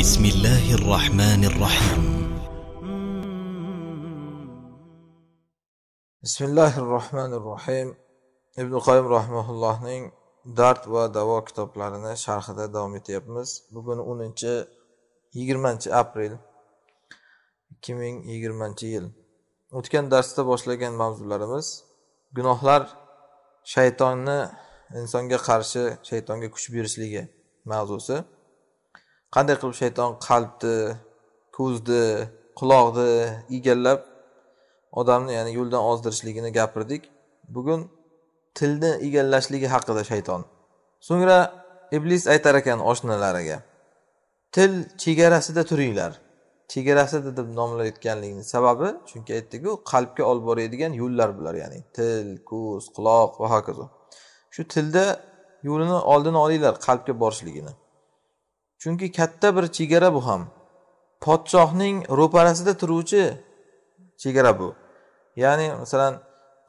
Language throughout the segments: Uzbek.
بسم الله الرحمن الرحيم بسم الله الرحمن الرحيم ابن قايم رحمه الله نين dard va davo kitoblarini sharhida davom etyapmiz bugun o'ninchi yigirmanchi aprel ikki ming yigirmanchi yil o'tgan darsda boshlagan mavzularimiz gunohlar shaytonni insonga qarshi shaytonga kuch berishligi mavzusi qanday qilib shayton qalbni ko'zni quloqni egallab odamni ya'ni yo'ldan ozdirishligini gapirdik bugun tilni egallashligi haqida shayton so'ngra iblis aytar ekan oshnalariga til chegarasida turinglar chegarasida deb nomlayotganligini sababi chunki aytdiku qalbga olib boradigan yo'llar bular ya'ni til ko'z quloq va hokazo shu tilda yo'lini oldini olinglar qalbga borishligini chunki katta bir chegara bu ham podshohning ro'parasida turuvchi chegara bu ya'ni masalan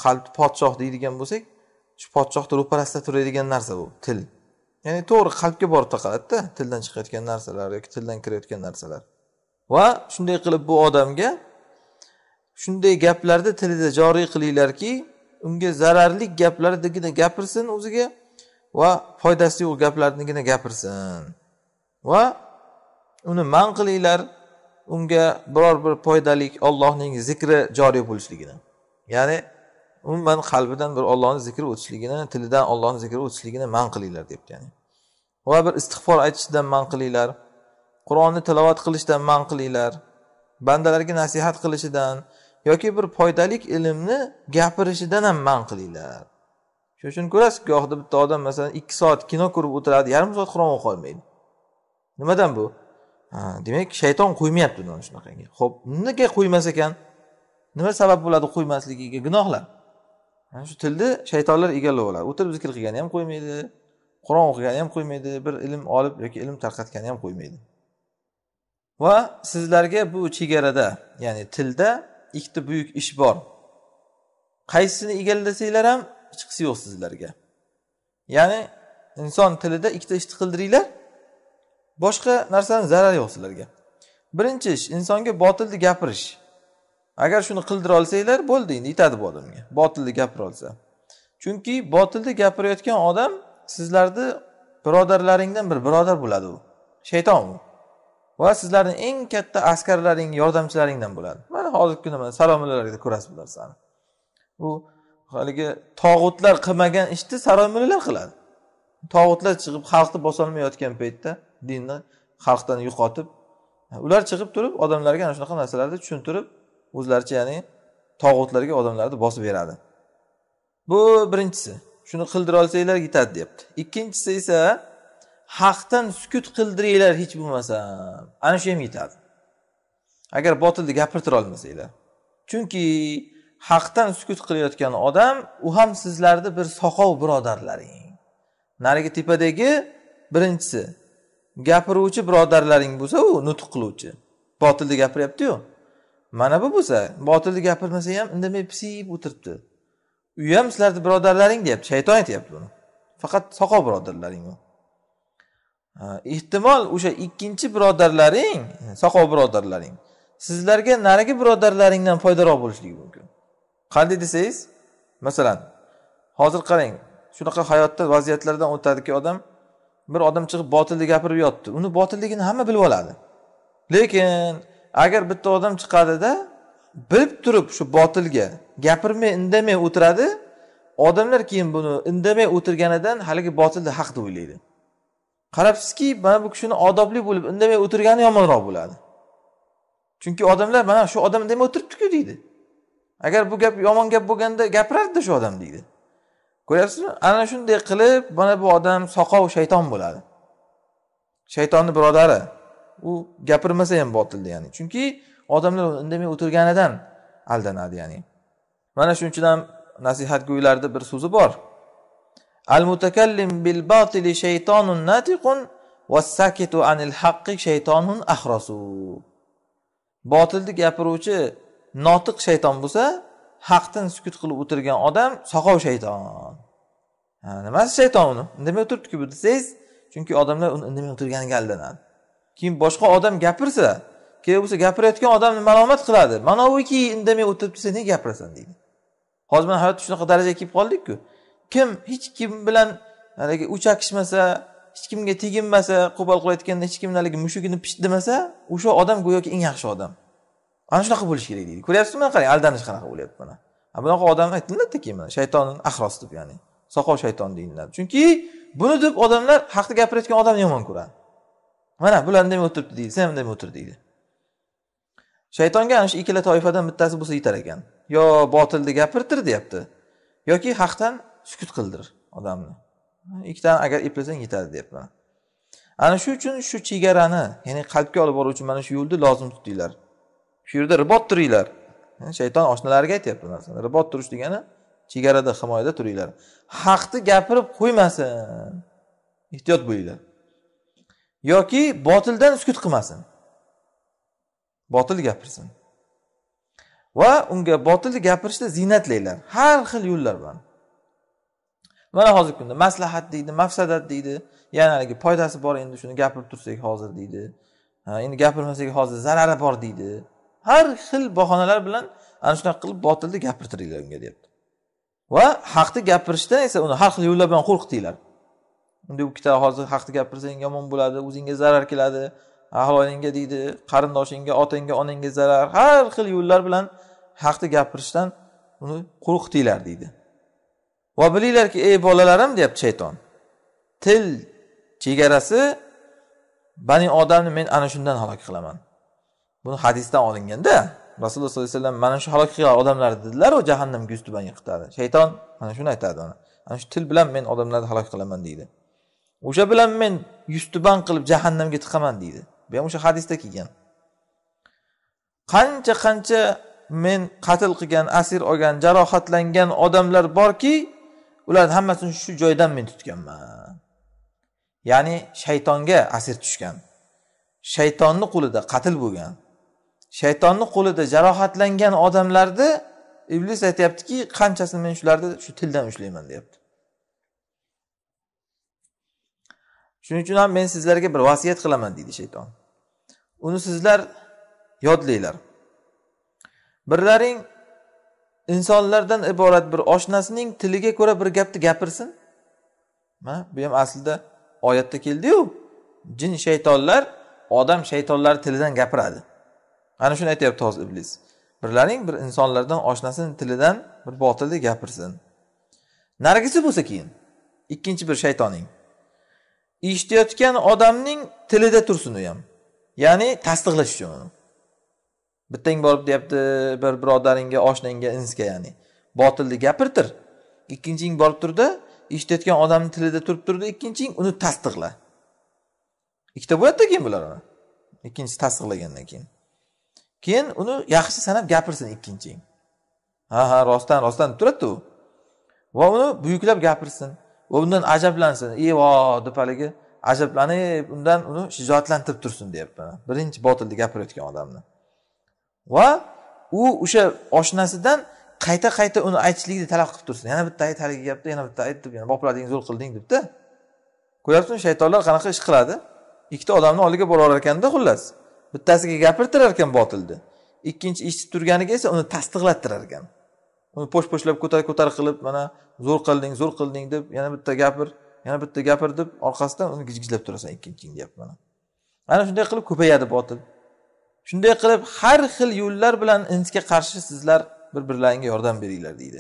qalb podshoh deydigan bo'lsak shu podshohni ro'parasida turadigan narsa bu til ya'ni to'g'ri qalbga borib taqaladida tildan chiqayotgan narsalar yoki tildan kirayotgan narsalar va shunday qilib bu odamga shunday gaplarni tilida joriy qilinglarki unga zararli gaplarnigina gapirsin o'ziga va foydasi yo'q gaplarnigina gapirsin va uni man qilinglar unga biror bir foydalik ollohning zikri joriy bo'lishligini ya'ni umuman qalbidan bir ollohni zikri o'tishligini tilidan ollohni zikri o'tishligini man qilinglar debdi ya'ni va bir istig'for aytishdan man qilinglar qur'onni tilovat qilishdan man qilinglar bandalarga nasihat qilishidan yoki bir foydalik ilmni gapirishidan ham man qilinglar shuning uchun ko'rasiz gohida bitta odam masalan ikki soat kino ko'rib o'tiradi yarim soat qur'on o'qiolmaydi nimadan bu demak shayton qo'ymayapti uni ana shunaqangi ho'p nega qo'ymas ekan nima sabab bo'ladi qo'ymasligiga gunohlar ana shu tilni shaytonlar egallab oladi o'tirib zikr qilgani ham qo'ymaydi qur'on o'qigani ham qo'ymaydi bir ilm olib yoki ilm tarqatgani ham qo'ymaydi va sizlarga bu chegarada ya'ni tilda ikkita buyuk ish bor qaysisini egallasanglar ham chiqisi yo'q sizlarga ya'ni inson tilida ikkita ishni qildiringlar boshqa narsani zarari yo'q sizlarga birinchi ish insonga botilni gapirish agar shuni qildira olsanglar bo'ldi endi yetadi bu odamga botilni gapira olsa chunki botilni gapirayotgan odam sizlarni birodarlaringdan bir birodar bo'ladi u shayton u va sizlarni eng katta askarlaring yordamchilaringdan bo'ladi mana hozirgi kunda mana salomlarda ko'rasiz bu narsani u haligi tog'utlar qilmagan ishni saroymullalar qiladi tog'utlar chiqib xalqni bosolmayotgan paytda dinni xalqdan yo'qotib ular chiqib turib odamlarga ana shunaqa narsalarni tushuntirib o'zlaricha ya'ni tog'utlarga odamlarni bosib beradi bu birinchisi shuni qildira olsanglar yetadi deyapti ikkinchisi esa haqdan sukut qildiringlar hech bo'lmasa ana shu ham yetadi agar botilni gapirtira olmasanglar chunki haqdan sukut qilayotgan odam u ham sizlarni bir soqov birodarlaring narigi tepadagi birinchisi gapiruvchi birodarlaring bo'lsa u nutq qiluvchi botilni gapiryaptiyu mana bu bo'lsa botilni gapirmasa ham indamay pisiyib o'tiribdi u ham sizlarni birodarlaring deyapti shayton aytyapti buni faqat soqov birodarlaring ehtimol o'sha ikkinchi birodarlaring soqov birodarlaring sizlarga narigi birodarlaringdan foydaroq bo'lishligi mumkin qanday desangiz masalan hozir qarang shunaqa hayotda vaziyatlardan o'tadiki odam bir odam chiqib botilni gapirib yotdi uni botilligini hamma bilib oladi lekin agar bitta odam chiqadida bilib turib shu botilga gapirmay indamay o'tiradi odamlar keyin buni indamay o'tirganidan haligi botilni haq deb o'ylaydi qarabsizki mana bu kishini odobli bo'lib indamay o'tirgani yomonroq bo'ladi chunki odamlar mana shu odam indamay o'tiribdiku deydi agar bu gap yomon gap bo'lganda gapirardida shu odam deydi ko'ryapsizmi ana shunday qilib mana bu odam soqov shayton bo'ladi shaytonni birodari u gapirmasa ham botil ya'ni chunki odamlar indamay o'tirganidan aldanadi ya'ni mana shunchidan nasihatgo'ylarni bir so'zi bor al mutakallim bil batili shaytonun natiqun sakitu anil haqqi shaytonun ahrosu botilni gapiruvchi notiq shayton bo'lsa haqdan sukut qilib o'tirgan odam soqov shayton nimasi shayton uni indamay o'tiribdiku bu desangiz chunki odamlar uni indamay o'tirganiga aldanadi keyin boshqa odam gapirsa keyin bo'lsa gapirayotgan odamni malomat qiladi mana buki o'tiribdi sen nega gapirasan deydi hozir mana hayotda shunaqa darajaga kelib qoldikku kim hech kim bilan haligi uchakishmasa hech kimga teginmasa qo'pol qilayotganda hech kim haligi mushugini pisht demasa o'sha odam go'yoki eng yaxshi odam ana shunaqa bo'lishi kerak deydi ko'ryapsizmi mana qarang aldanish qanaqa bo'lyapti mana bunaqa odam aytiladida keyin mana shaytonni ahros deb ya'ni soqov shayton deyiladi chunki buni deb odamlar haqni gapirayotgan odamni yomon ko'radi mana bular indamay o'tiribdi deydi sen indamay o'tir deydi shaytonga ana shu ikkala toifadan bittasi bo'lsa yetar ekan yo botilni gapirtir deyapti yoki haqdan sukut qildir odamni ikkitani agar eplasang yetadi deyapti ana shu uchun shu chegarani ya'ni qalbga olib boruvchi mana shu yo'lni lozim tutdinglar shu yerda ribot turinglar shayton oshnalariga aytyapti bu narsani ribot turish degani chegarada himoyada turinglar haqni gapirib qo'ymasin ehtiyot bo'linglar yoki botildan sukut qilmasin botil gapirsin va unga botil gapirishda ziynatlanglar har xil yo'llar bilan mana hozirgi kunda maslahat deydi mafsadat deydi yana haligi foydasi bor endi shuni gapirib tursak hozir deydi endi gapirmasak hozir zarari bor deydi har xil bahonalar bilan ana shunaqa qilib botilni gapirtiringlar unga deyapti va haqni gapirishdan esa uni har xil yo'llar bilan qo'rqitinglar unday ikkita hozir haqni gapirsang yomon bo'ladi o'zingga zarar keladi ahvolingga deydi qarindoshingga otangga onangga zarar har xil yo'llar bilan haqni gapirishdan uni qo'rqitinglar deydi va bilinglarki ey bolalarim deyapti shayton til chegarasi bani odamni men ana shundan halok qilaman buni hadisdan olinganda rasululloh sollallohu alayhi vasallam mana shu halok qilgan odamlarni dedilaru jahannamga yuz tuban yiqitadi shayton mana shuni aytadi ana ana shu til bilan men odamlarni halok qilaman deydi o'sha bilan men yuz tuban qilib jahannamga tiqaman deydi bu ham o'sha hadisda kelgan qancha qancha men qatl qilgan asir olgan jarohatlangan odamlar borki ularni hammasini shu joydan men tutganman ya'ni shaytonga asir tushgan shaytonni qo'lida qatl bo'lgan shaytonni qo'lida jarohatlangan odamlarni iblis aytyaptiki qanchasini men shularni shu tildan ushlayman deyapti shuning uchun ham men sizlarga bir vasiyat qilaman deydi shayton uni sizlar yodlanglar birlaring insonlardan iborat bir oshnasining tiliga ko'ra bir gapni gapirsin ma bu ham aslida oyatda keldiyu jin shaytonlar odam shaytonlari tilidan gapiradi ana shuni aytyapti hozir iblis birlaring bir insonlardan oshnasini tilidan bir botilni gapirsin narigisi bo'lsa keyin ikkinchi bir shaytoning eshitayotgan odamning tilida tursin u ham ya'ni tasdiqlash uchun bittang borib deyapti bir birodaringga oshnangga insga ya'ni botilni gapirtir ikkinching borib turdi eshitayotgan odamni tilida turib turdi ikkinching uni tasdiqla ikkita bo'ladida keyin bular ikkinchisi tasdiqlagandan keyin keyin uni yaxshi sanab gapirsin ikkinching ha ha rostdan rostdan deb u va uni buyuklab gapirsin va undan ajablansin evo deb haligi ajablanib undan uni shijoatlantirib tursin deyapman birinchi botilni gapirayotgan odamni va u o'sha oshnasidan qayta qayta uni aytishlikni talab qilib tursin yana bitta ayt haligi gapni yana bitta ayt deb yana zo'r qilding debda ko'ryapsizmi shaytonlar qanaqa ish qiladi ikkita odamni oldiga borar ekanda xullas bittasiga gapirtirar ekan botilni ikkinchi eshitib turganiga esa uni tasdiqlattirar ekan uni po'sh po'shlab ko'tar ko'tar qilib mana zo'r qilding zo'r qilding deb yana bitta gapir yana bitta gapir deb orqasidan uni gijgijlab turasan ikkinching deyapti mana ana shunday qilib ko'payadi botil shunday qilib har xil yo'llar bilan insga qarshi sizlar bir birlaringga yordam beringlar deydi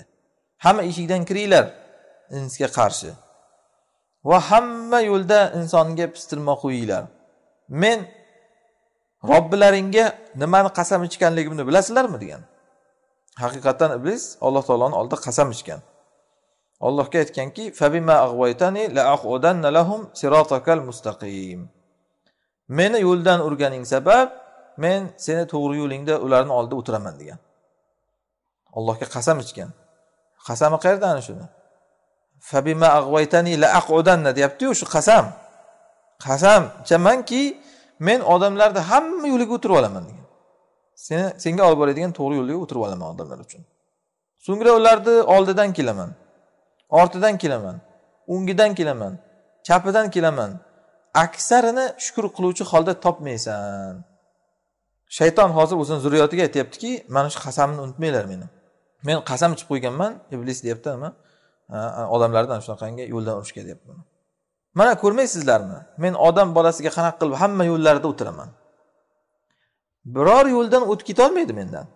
hamma eshikdan kiringlar insga qarshi va hamma yo'lda insonga pistirma qo'yinglar men robbilaringga nimani qasam ichganligimni bilasizlarmi degan haqiqatdan iblis alloh taoloni oldida qasam ichgan allohga aytganki meni yo'ldan urganing sabab men seni to'g'ri yo'lingda ularni oldida o'tiraman degan allohga qasam ichgan qasami qayerda ana shuni fabima la aqudanna deyaptiyu shu qasam qasam ichamanki men odamlarni hamma yo'liga o'tirib olaman degan seni senga olib boradigan to'g'ri yo'lga o'tirib olaman odamlar uchun so'ngra ularni oldidan kelaman ortidan kelaman o'ngidan kelaman chapidan kelaman aksarini shukur qiluvchi holda topmaysan shayton hozir o'zini zurriyotiga aytyaptiki mana shu qasamni unutmanglar meni men qasam ichib qo'yganman iblis deyapti nima odamlardan shunaqangi yo'ldan urishga deyapti mana ko'rmaysizlarmi men odam bolasiga qanaqa qilib hamma yo'llarida o'tiraman biror yo'ldan o'tib ketolmaydi mendan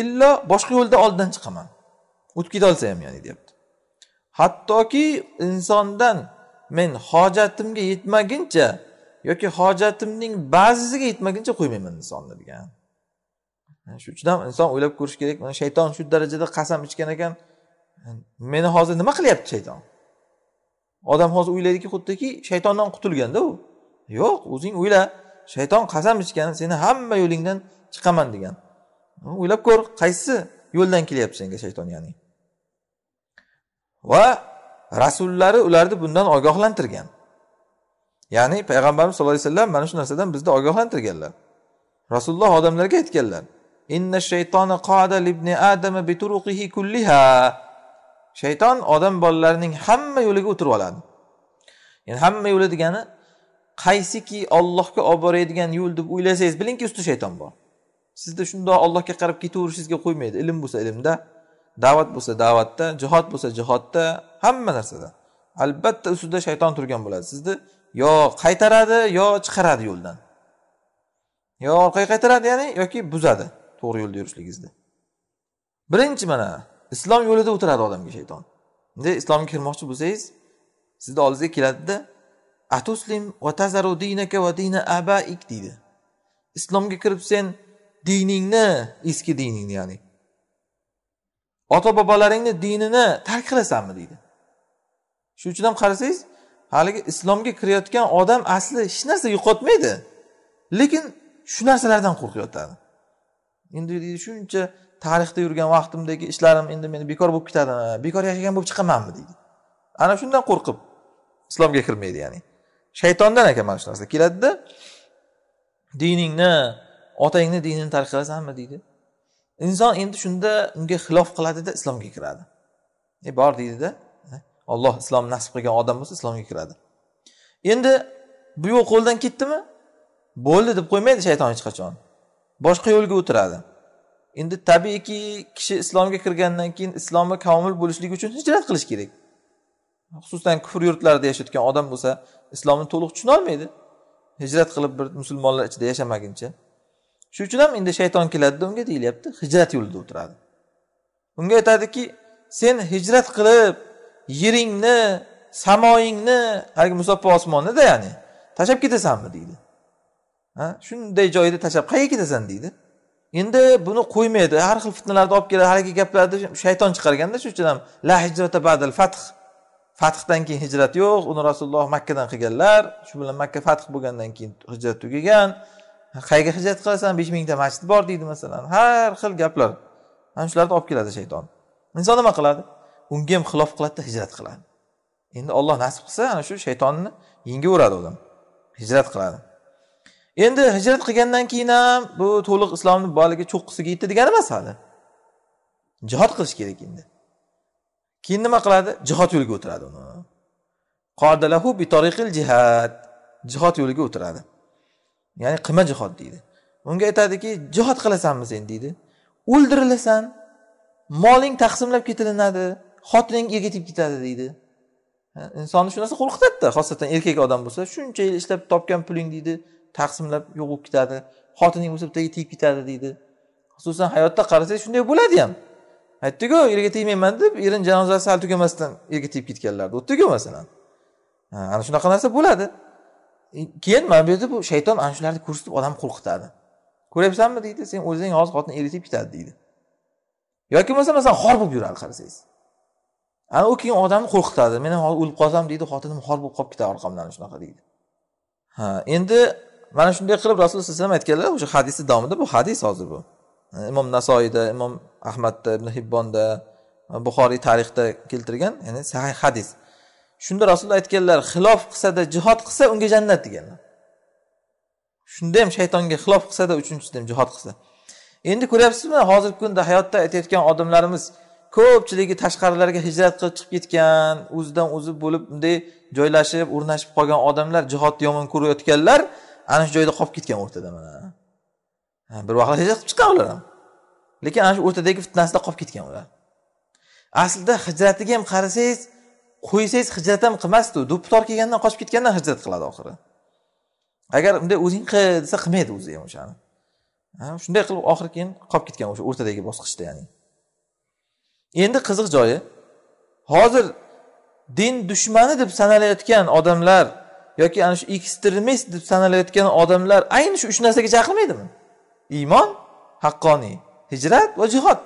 illo boshqa yo'lda oldindan chiqaman o'tib ketolsa ham ya'ni deyapti hattoki insondan men hojatimga yetmaguncha yoki hojatimning ba'zisiga yetmaguncha qo'ymayman insonni degan shuning uchun ham inson o'ylab ko'rishi kerak mana shayton shu darajada qasam ichgan ekan meni hozir nima qilyapti shayton odam hozir o'ylaydiki xuddiki shaytondan qutulganda u yo'q o'zing o'yla shayton qasam ichgan seni hamma yo'lingdan chiqaman degan o'ylab ko'r qaysi yo'ldan kelyapti senga shayton ya'ni va rasullari ularni bundan ogohlantirgan ya'ni payg'ambarimiz sallallohu alayhi vasallam mana shu narsadan bizni ogohlantirganlar rasululloh odamlarga aytganlar inna shaytona qada libni adama bituruqihi kulliha shayton odam bolalarining hamma yo'liga o'tirib oladi ya'ni hamma yo'li degani qaysiki ollohga olib boradigan yo'l deb o'ylasangiz bilingki ustida shayton bor sizni shundoq ollohga qarab ketaverishingizga qo'ymaydi ilm bo'lsa ilmda da'vat bo'lsa da'vatda jihod bo'lsa jihodda hamma narsada albatta ustida shayton turgan bo'ladi sizni yo qaytaradi yo chiqaradi yo'ldan yo orqaga qaytaradi ya'ni yoki buzadi to'g'ri yo'lda yurishligingizni birinchi mana islom yo'lida o'tiradi odamga shayton bunday islomga kirmoqchi bo'lsangiz sizni oldingizga keladida atuslim va dinaka va dina abaik deydi islomga kirib sen diningni eski diningni ya'ni ota bobolaringni dinini tark qilasanmi deydi shuning uchun ham qarasangiz haligi islomga kirayotgan odam asli hech narsa yo'qotmaydi lekin shu narsalardan qo'rqayotadi endi shuncha tarixda yurgan vaqtimdagi ishlarim endi meni bekor bo'lib ketadimi bekor yashagan bo'lib chiqamanmi deydi ana shundan qo'rqib islomga kirmaydi ya'ni shaytondan ekan mana shu narsa keladida diningni otangni dinini tark qilasanmi deydi inson endi shunda unga xilof qiladida islomga kiradi e bor deydida olloh islom nasib qilgan odam bo'lsa islomga kiradi endi bu yo'l qo'ldan ketdimi bo'ldi deb qo'ymaydi shayton hech qachon boshqa yo'lga o'tiradi endi tabiiyki kishi islomga kirgandan keyin islomi komil bo'lishligi uchun hijrat qilish kerak xususan kufr yurtlarida yashayotgan odam bo'lsa islomni to'liq tushunolmaydi hijrat qilib bir musulmonlar ichida yashamaguncha shuning uchun ham endi shayton keladida unga deyilyapti hijrat yo'lida o'tiradi unga aytadiki sen hijrat qilib yeringni samoyingni haligi musaffo osmonnida ya'ni tashlab ketasanmi deydi shunday joyda tashlab qayerga ketasan deydi endi buni qo'ymaydi har xil fitnalarni olib keladi haligi gaplarni shayton chiqarganda shuning uchun ham la hijrata badal fath fathdan keyin hijrat yo'q uni rasululloh makkadan qilganlar shu bilan makka fath bo'lgandan keyin hijrat tugagan qayerga hijrat qilasan besh mingta masjid bor deydi masalan har xil gaplar mana shularni olib keladi shayton inson nima qiladi unga ham xilof qiladida hijrat qiladi endi olloh nasib qilsa ana shu shaytonni yengaveradi odam hijrat qiladi endi hijrat qilgandan keyin ham bu to'liq islomni boyagi cho'qqisiga yetdi degani emas hali jihod qilish kerak endi keyin nima qiladi jihod yo'liga o'tiradi uni qodalahu bitoriqil jihad jihod yo'liga o'tiradi ya'ni qilma jihod deydi unga aytadiki jihod qilasanmi sen deydi o'ldirilasan moling taqsimlab ketilinadi xotining erga tegib ketadi deydi insonni shu narsa qo'rqitadida xosatan erkak odam bo'lsa shuncha yil ishlab topgan puling deydi taqsimlab bo'lib ketadi xotining bo'lsa bittaga tegib ketadi deydi xususan hayotda qarasak shunday bo'ladi ham aytdiku erga tegmayman deb erini janozasi hali tugamasdan erga tegib ketganlar o'tdiku masalan ana shunaqa narsa bo'ladi e, keyin mana bu yerda bu shayton ana shularni ko'rsatib odamni qo'rqitadi ko'ryapsanmi deydi sen o'zing hozir xotin erga tegib ketadi deydi yoki bo'lmasa masalan xor bo'lib yuradi qarasangiz ana u keyin odamni qo'rqitadi men hozir o'lib qolsam deydi xotinim xor bo'lib qolib ketadi orqamdan shunaqa deydi ha endi mana shunday qilib rasululloh sallallohu alayhi vasallam aytganlar o'sha hadisni davomida bu hadis hozir bu imom nasoiyda imom ahmadda ibn hibbonda buxoriy tarixda keltirgan ya'ni sahih hadis shunda rasululloh aytganlar xilof qilsada jihod qilsa unga jannat deganlar shunda ham shaytonga xilof qilsada uchinchisida ham jihod qilsa endi ko'ryapsizmi hozirgi kunda hayotda aytayotgan odamlarimiz ko'pchiligi tashqarilarga hijrat qilib chiqib ketgan o'zidan o'zi bo'lib bunday joylashib o'rnashib qolgan odamlar jihodni yomon ko'rayotganlar ana shu joyda qolib ketgan o'rtada mana bir vaqtlar hijrat qilib chiqqan ular ham lekin ana shu o'rtadagi fitnasida qolib ketgan ular aslida hijratiga ham qarasangiz qo'ysangiz hijrat ham qilmasdi do'ppitor kelgandan qochib ketgandan hijrat qiladi oxiri agar unday o'zing qil desa qilmaydi o'zi ham o'shani shunday qilib oxiri keyin qolib ketgan o'sha o'rtadagi bosqichda ya'ni endi qiziq joyi hozir din dushmani deb sanalayotgan odamlar yoki ana shu ekstremist deb sanalayotgan odamlar ayni shu uch narsaga chaqirmaydimi iymon haqqoniy hijrat va jihod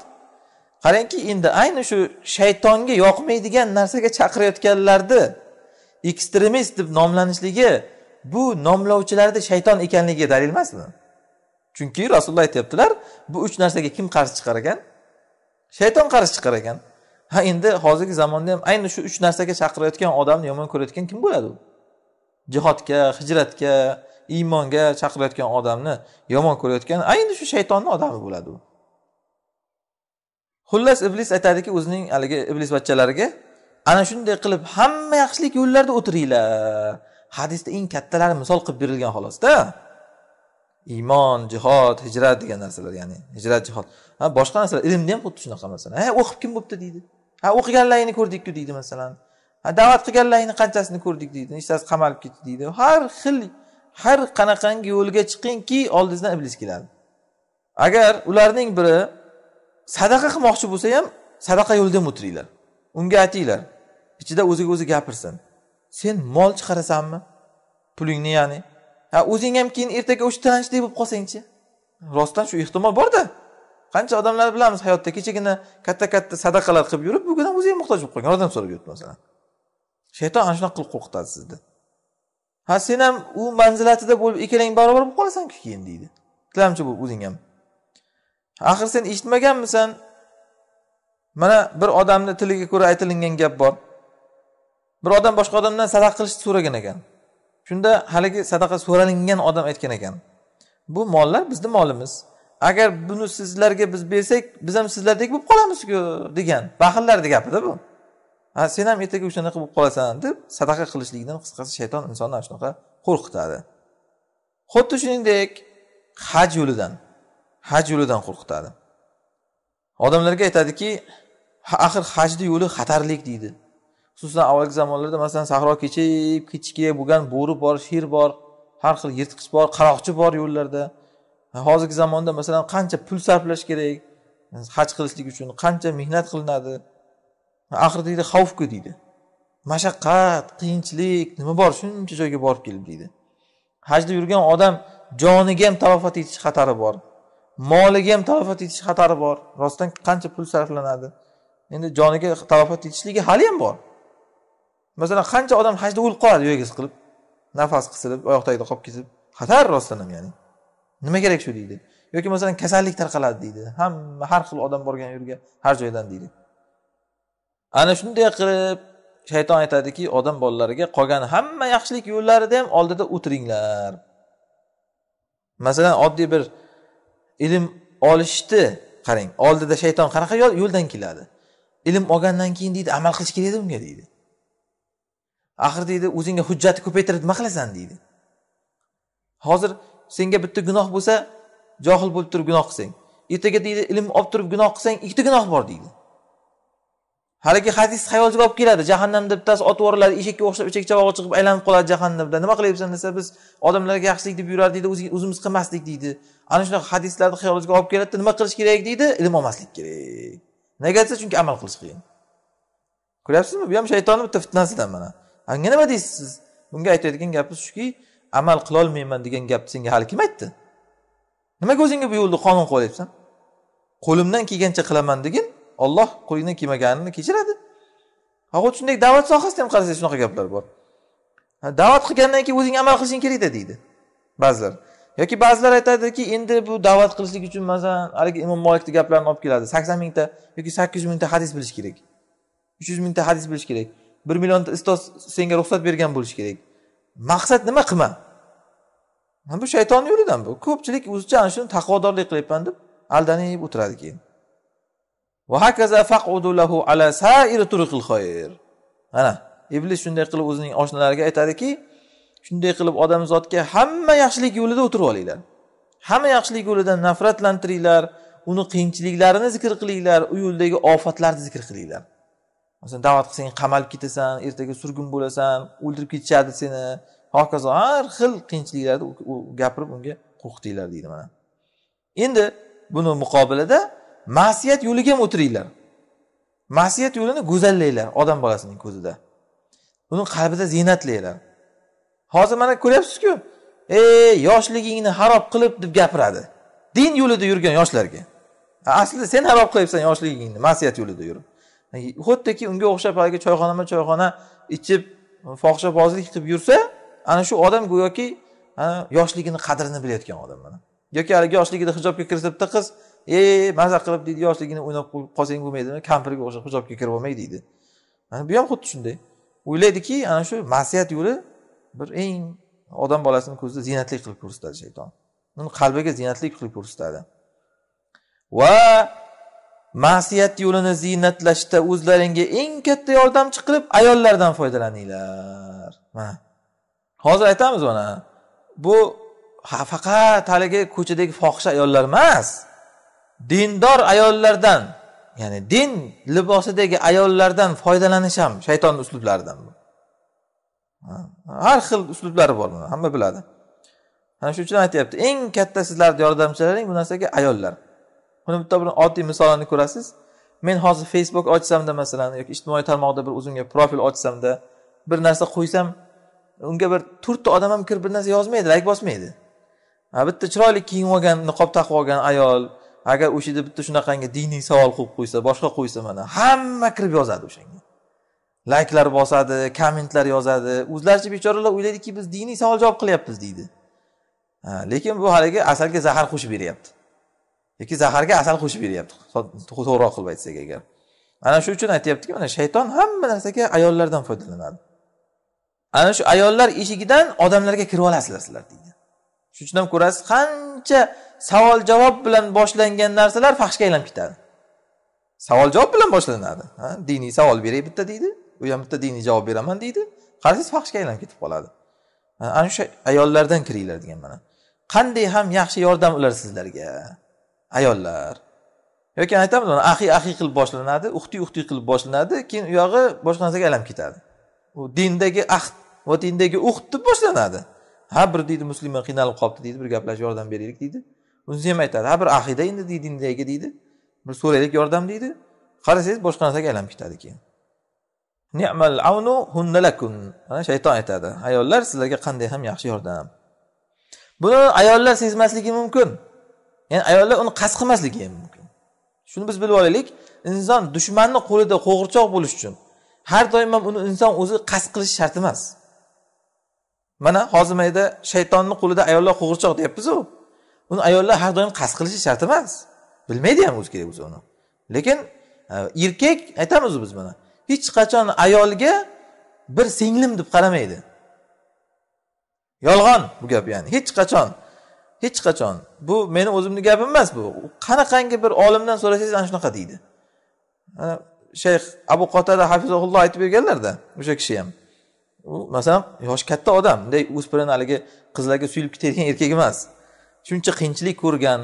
qarangki endi ayni shu shaytonga yoqmaydigan narsaga chaqirayotganlarni ekstremist deb nomlanishligi bu nomlovchilarni shayton ekanligiga dalil emasmi chunki rasululloh aytyaptilar bu uch narsaga kim qarshi chiqar ekan shayton qarshi chiqar ekan ha endi hozirgi zamonda ham ayni shu uch narsaga chaqirayotgan odamni yomon ko'rayotgan kim bo'ladi u jihodga hijratga iymonga chaqirayotgan odamni yomon ko'rayotgan ayni shu shaytonni odami bo'ladi u xullas iblis aytadiki o'zining haligi bachchalariga ana shunday qilib hamma yaxshilik yo'llarida o'tiringlar hadisda eng kattalari misol qilib berilgan xolosda iymon jihod hijrat degan narsalar ya'ni hijrat jihod ha boshqa narsalar ilmda ham xuddi shunaqa masalan ha o'qib kim bo'pti deydi ha o'qiganlaringni ko'rdikku deydi masalan da'vat qilganlaringni qanchasini ko'rdik deydi nechtasi qamalib ketdi deydi har xil har qanaqangi yo'lga chiqingki oldingizdan iblis keladi agar ularning biri sadaqa qilmoqchi bo'lsa ham sadaqa ham o'tiringlar unga aytinglar ichida o'ziga o'zi gapirsin sen mol chiqarasanmi pulingni ya'ni ha o'zing ham keyin ertaga o'sha tilanchiday bo'lib qolsangchi rostdan shu ehtimol borda qancha odamlarni bilamiz hayotda kechagina katta katta sadaqalar qilib yurib bugun ham ham muhtoj bo'lib qolgan odam so'rab yuribdi masalan shayton ana shunaqa qilib qo'rqitadi sizni ha sen ham u manzilatida bo'lib ikkalang barobar bo'lib qolasanku keyin deydi tilamchi bo'lib o'zing ham axir sen eshitmaganmisan mana bir odamni tiliga ko'ra aytilingan gap bor bir odam boshqa odamdan sadaqa qilishni so'ragan ekan shunda haligi sadaqa so'ralingan odam aytgan ekan bu mollar bizni molimiz agar buni sizlarga biz bersak biz ham sizlardek bo'lib qolamizku degan baxillarni gapida bu a sen ham ertaga o'shanaqa bo'lib qolasan deb sadaqa qilishlikdan qisqasi shayton insonni ana shunaqa qo'rqitadi xuddi shuningdek haj yo'lidan haj yo'lidan qo'rqitadi odamlarga aytadiki axir hajni yo'li xatarli deydi xususan avvalgi zamonlarda masalan sahro kechib kechikka bo'lgan bo'ri bor sher bor har xil yirtqich bor qaroqchi bor yo'llarda hozirgi zamonda masalan qancha pul sarflash kerak haj qilishlik uchun qancha mehnat qilinadi axir deydi xavfku deydi mashaqqat qiyinchilik nima bor shuncha joyga borib kelib deydi hajda yurgan odam joniga ham talofat yetish xatari bor moliga ham talofat yetish xatari bor rostdan qancha pul sarflanadi endi joniga talofat yetishligi hali ham bor masalan qancha odam hajda o'lib qoladi yo'lga siqilib nafas qisilib oyoq tagida qolib ketib xatar rostdan ham ya'ni nima kerak shu deydi yoki masalan kasallik tarqaladi deydi hamma har xil odam borgan yerga har joydan deydi ana shunday qilib shayton aytadiki odam bolalariga qolgan hamma yaxshilik yo'llarida ham oldida o'tiringlar masalan oddiy bir ilm olishni qarang oldida shayton qanaqa yo'ldan keladi ilm olgandan keyin deydi amal qilish kerakda unga deydi axir deydi o'zingga hujjatni ko'paytirib nima qilasan deydi hozir senga bitta gunoh bo'lsa johil bo'lib turib gunoh qilsang ertaga deydi ilm olib turib gunoh qilsang ikkita gunoh bor deydi haligi hadis xayolga olib keladi jahannamda bittasi otib yuboriladi eshakka o'xshab ichak chavog'i chiqib aylanib qoladi jahannamda nima qilyapsan desa biz odamlarga yaxshilik deb yurardik o'zimiz qilmasdik deydi ana shunaqa hadislarni xayolingizga olib keladida nima qilish kerak deydi ilm olmaslik kerak nega desa chunki amal qilish qiyin ko'ryapsizmi bu ham shaytonni bitta fitnasidan mana anga nima deysiz siz bunga aytayotgan gapimiz shuki amal qilolmayman degan gapni senga hali kim aytdi nimaga o'zingga bu yo'lda qonun qo'yyapsan qo'limdan kelgancha qilaman degin olloh qo'lingdan kelmaganini kechiradi xuddi shunday da'vat sohasida ham qarasangiz shunaqa gaplar bor da'vat qilgandan keyin o'zing amal qilishing kerakda deydi ba'zilar yoki ba'zilar aytadiki endi bu da'vat qilishlik uchun masalan haligi imom molikni gaplarini olib keladi sakson mingta yoki sakkiz yuz mingta hadis bilish kerak uch yuz mingta hadis bilish kerak bir millionta ustoz senga ruxsat bergan bo'lishi kerak maqsad nima qilma bu shaytonni yo'lidan bu ko'pchilik o'zicha ana shuni taqvodorlik qilyapman deb aldanib o'tiradi keyin mana iblis shunday qilib o'zining oshnalariga aytadiki shunday qilib odamzodga hamma yaxshilik yo'lida o'tirib olinglar hamma yaxshilik yo'lidan nafratlantiringlar uni qiyinchiliklarini zikr qilinglar u yo'ldagi ofatlarni zikr qilinglar masalan da'vat qilsang qamalib ketasan ertaga surgun bo'lasan o'ldirib ketishadi seni hokazo har xil qiyinchiliklarni gapirib unga qo'rqitinglar deydi mana endi buni muqobilida ma'siyat yo'liga ham o'tiringlar ma'siyat yo'lini go'zallanglar odam bolasining ko'zida uni qalbida ziynatlanglar hozir mana ko'ryapsizku ey yoshligingni harob qilib deb gapiradi din yo'lida yurgan yoshlarga aslida sen harob qilyapsan yoshligingni ma'siyat yo'lida yurib xuddiki unga o'xshab haligi choyxonama choyxona ichib fohishabozlik qilib yursa ana shu odam go'yoki yoshligini qadrini bilayotgan odam mana yoki haligi yoshligida hijobga kirsibdi qiz e maza qilib deydi yoshligini o'ynab qolsang bo'lmaydimi kampirga o'xshab hijobga kirib olmay deydi mana bu ham xuddi shunday o'ylaydiki ana shu ma'siyat yo'li bir eng odam bolasini ko'zida ziynatli qilib ko'rsatadi shayton uni qalbiga ziynatli qilib ko'rsatadi va ma'siyat yo'lini ziynatlashda o'zlaringga eng katta yordamchi qilib ayollardan foydalaninglar mana hozir aytamiz mana bu faqat haligi ko'chadagi fohisha ayollar emas dindor ayollardan ya'ni din libosidagi ayollardan foydalanish ham shaytonni uslublaridan bu har xil uslublari bor buni hamma biladi ana shuning uchun aytyapti eng katta sizlarni yordamchilaring bu narsaga ayollar buni bitta bir oddiy misolini ko'rasiz men hozir facebook ochsamda masalan yoki ijtimoiy tarmoqda bir o'zimga profil ochsamda bir narsa qo'ysam unga bir to'rtta odam ham kirib bir narsa yozmaydi layk bosmaydi bitta chiroyli kiyinib olgan niqob taqib olgan ayol agar o'sha yerda bitta shunaqangi diniy savol qo'yib qo'ysa boshqa qo'ysa mana hamma kirib yozadi o'shanga layklar bosadi kommentlar yozadi o'zlaricha bechoralar o'ylaydiki biz diniy savol javob qilyapmiz deydi lekin bu haligi asalga zahar qo'shib beryapti yoki zaharga asal qo'shib beryapti to'g'riroq qilib aytsak agar ana shu uchun aytyaptiki mana shayton hamma narsaga ayollardan foydalanadi ana shu ayollar eshigidan odamlarga kirib olasizlar sizlar deydi shuning uchun ham ko'rasiz qancha savol javob bilan boshlangan narsalar faxshga aylanib ketadi savol javob bilan boshlanadi diniy savol beray bitta deydi u ham bitta diniy javob beraman deydi qarasangiz faxshga aylanib ketib qoladi ana o'sha ayollardan kiringlar degan mana qanday ham yaxshi yordam ular sizlarga ayollar yoki aytamiz ahi ahi qilib boshlanadi uxti uxti qilib boshlanadi keyin u yog'i boshqa narsaga aylanib ketadi u dindagi ahd va dindagi uxt deb boshlanadi ha bir deydi muslima qiynalib qolibdi deydi bir gaplashib yordam beraylik deydi o'zingiz ham aytadi ha bir aqida endi dindagi deydi bir so'raylik yordam deydi qarasangiz boshqa narsaga aylanib ketadi keyin hunnalakun mana shayton aytadi ayollar sizlarga qanday ham yaxshi yordam buni ayollar sezmasligi mumkin ya'ni ayollar uni qasd qilmasligi ham mumkin shuni biz bilib olaylik inson dushmanni qo'lida qo'g'irchoq bo'lish uchun har doim ham uni inson o'zi qasd qilishi shart emas mana hozir mayda shaytonni qo'lida ayollar qo'g'irchoq deyapmizu uni ayollar har doim qasd qilishi shart emas bilmaydi ham o'zi kerak bo'lsa uni lekin e, erkak aytamiz biz mana hech qachon ayolga bir singlim deb qaramaydi yolg'on bu gap ya'ni hech qachon hech qachon bu meni o'zimni gapim emas bu qanaqangi bir olimdan so'rasangiz ana shunaqa deydi e, shayx abu qotada hafizaulloh aytib berganlarda o'sha kishi ham u masalan yoshi katta odam bunday o'spirin haligi qizlarga suyulib ketadigan erkak emas shuncha qiyinchilik ko'rgan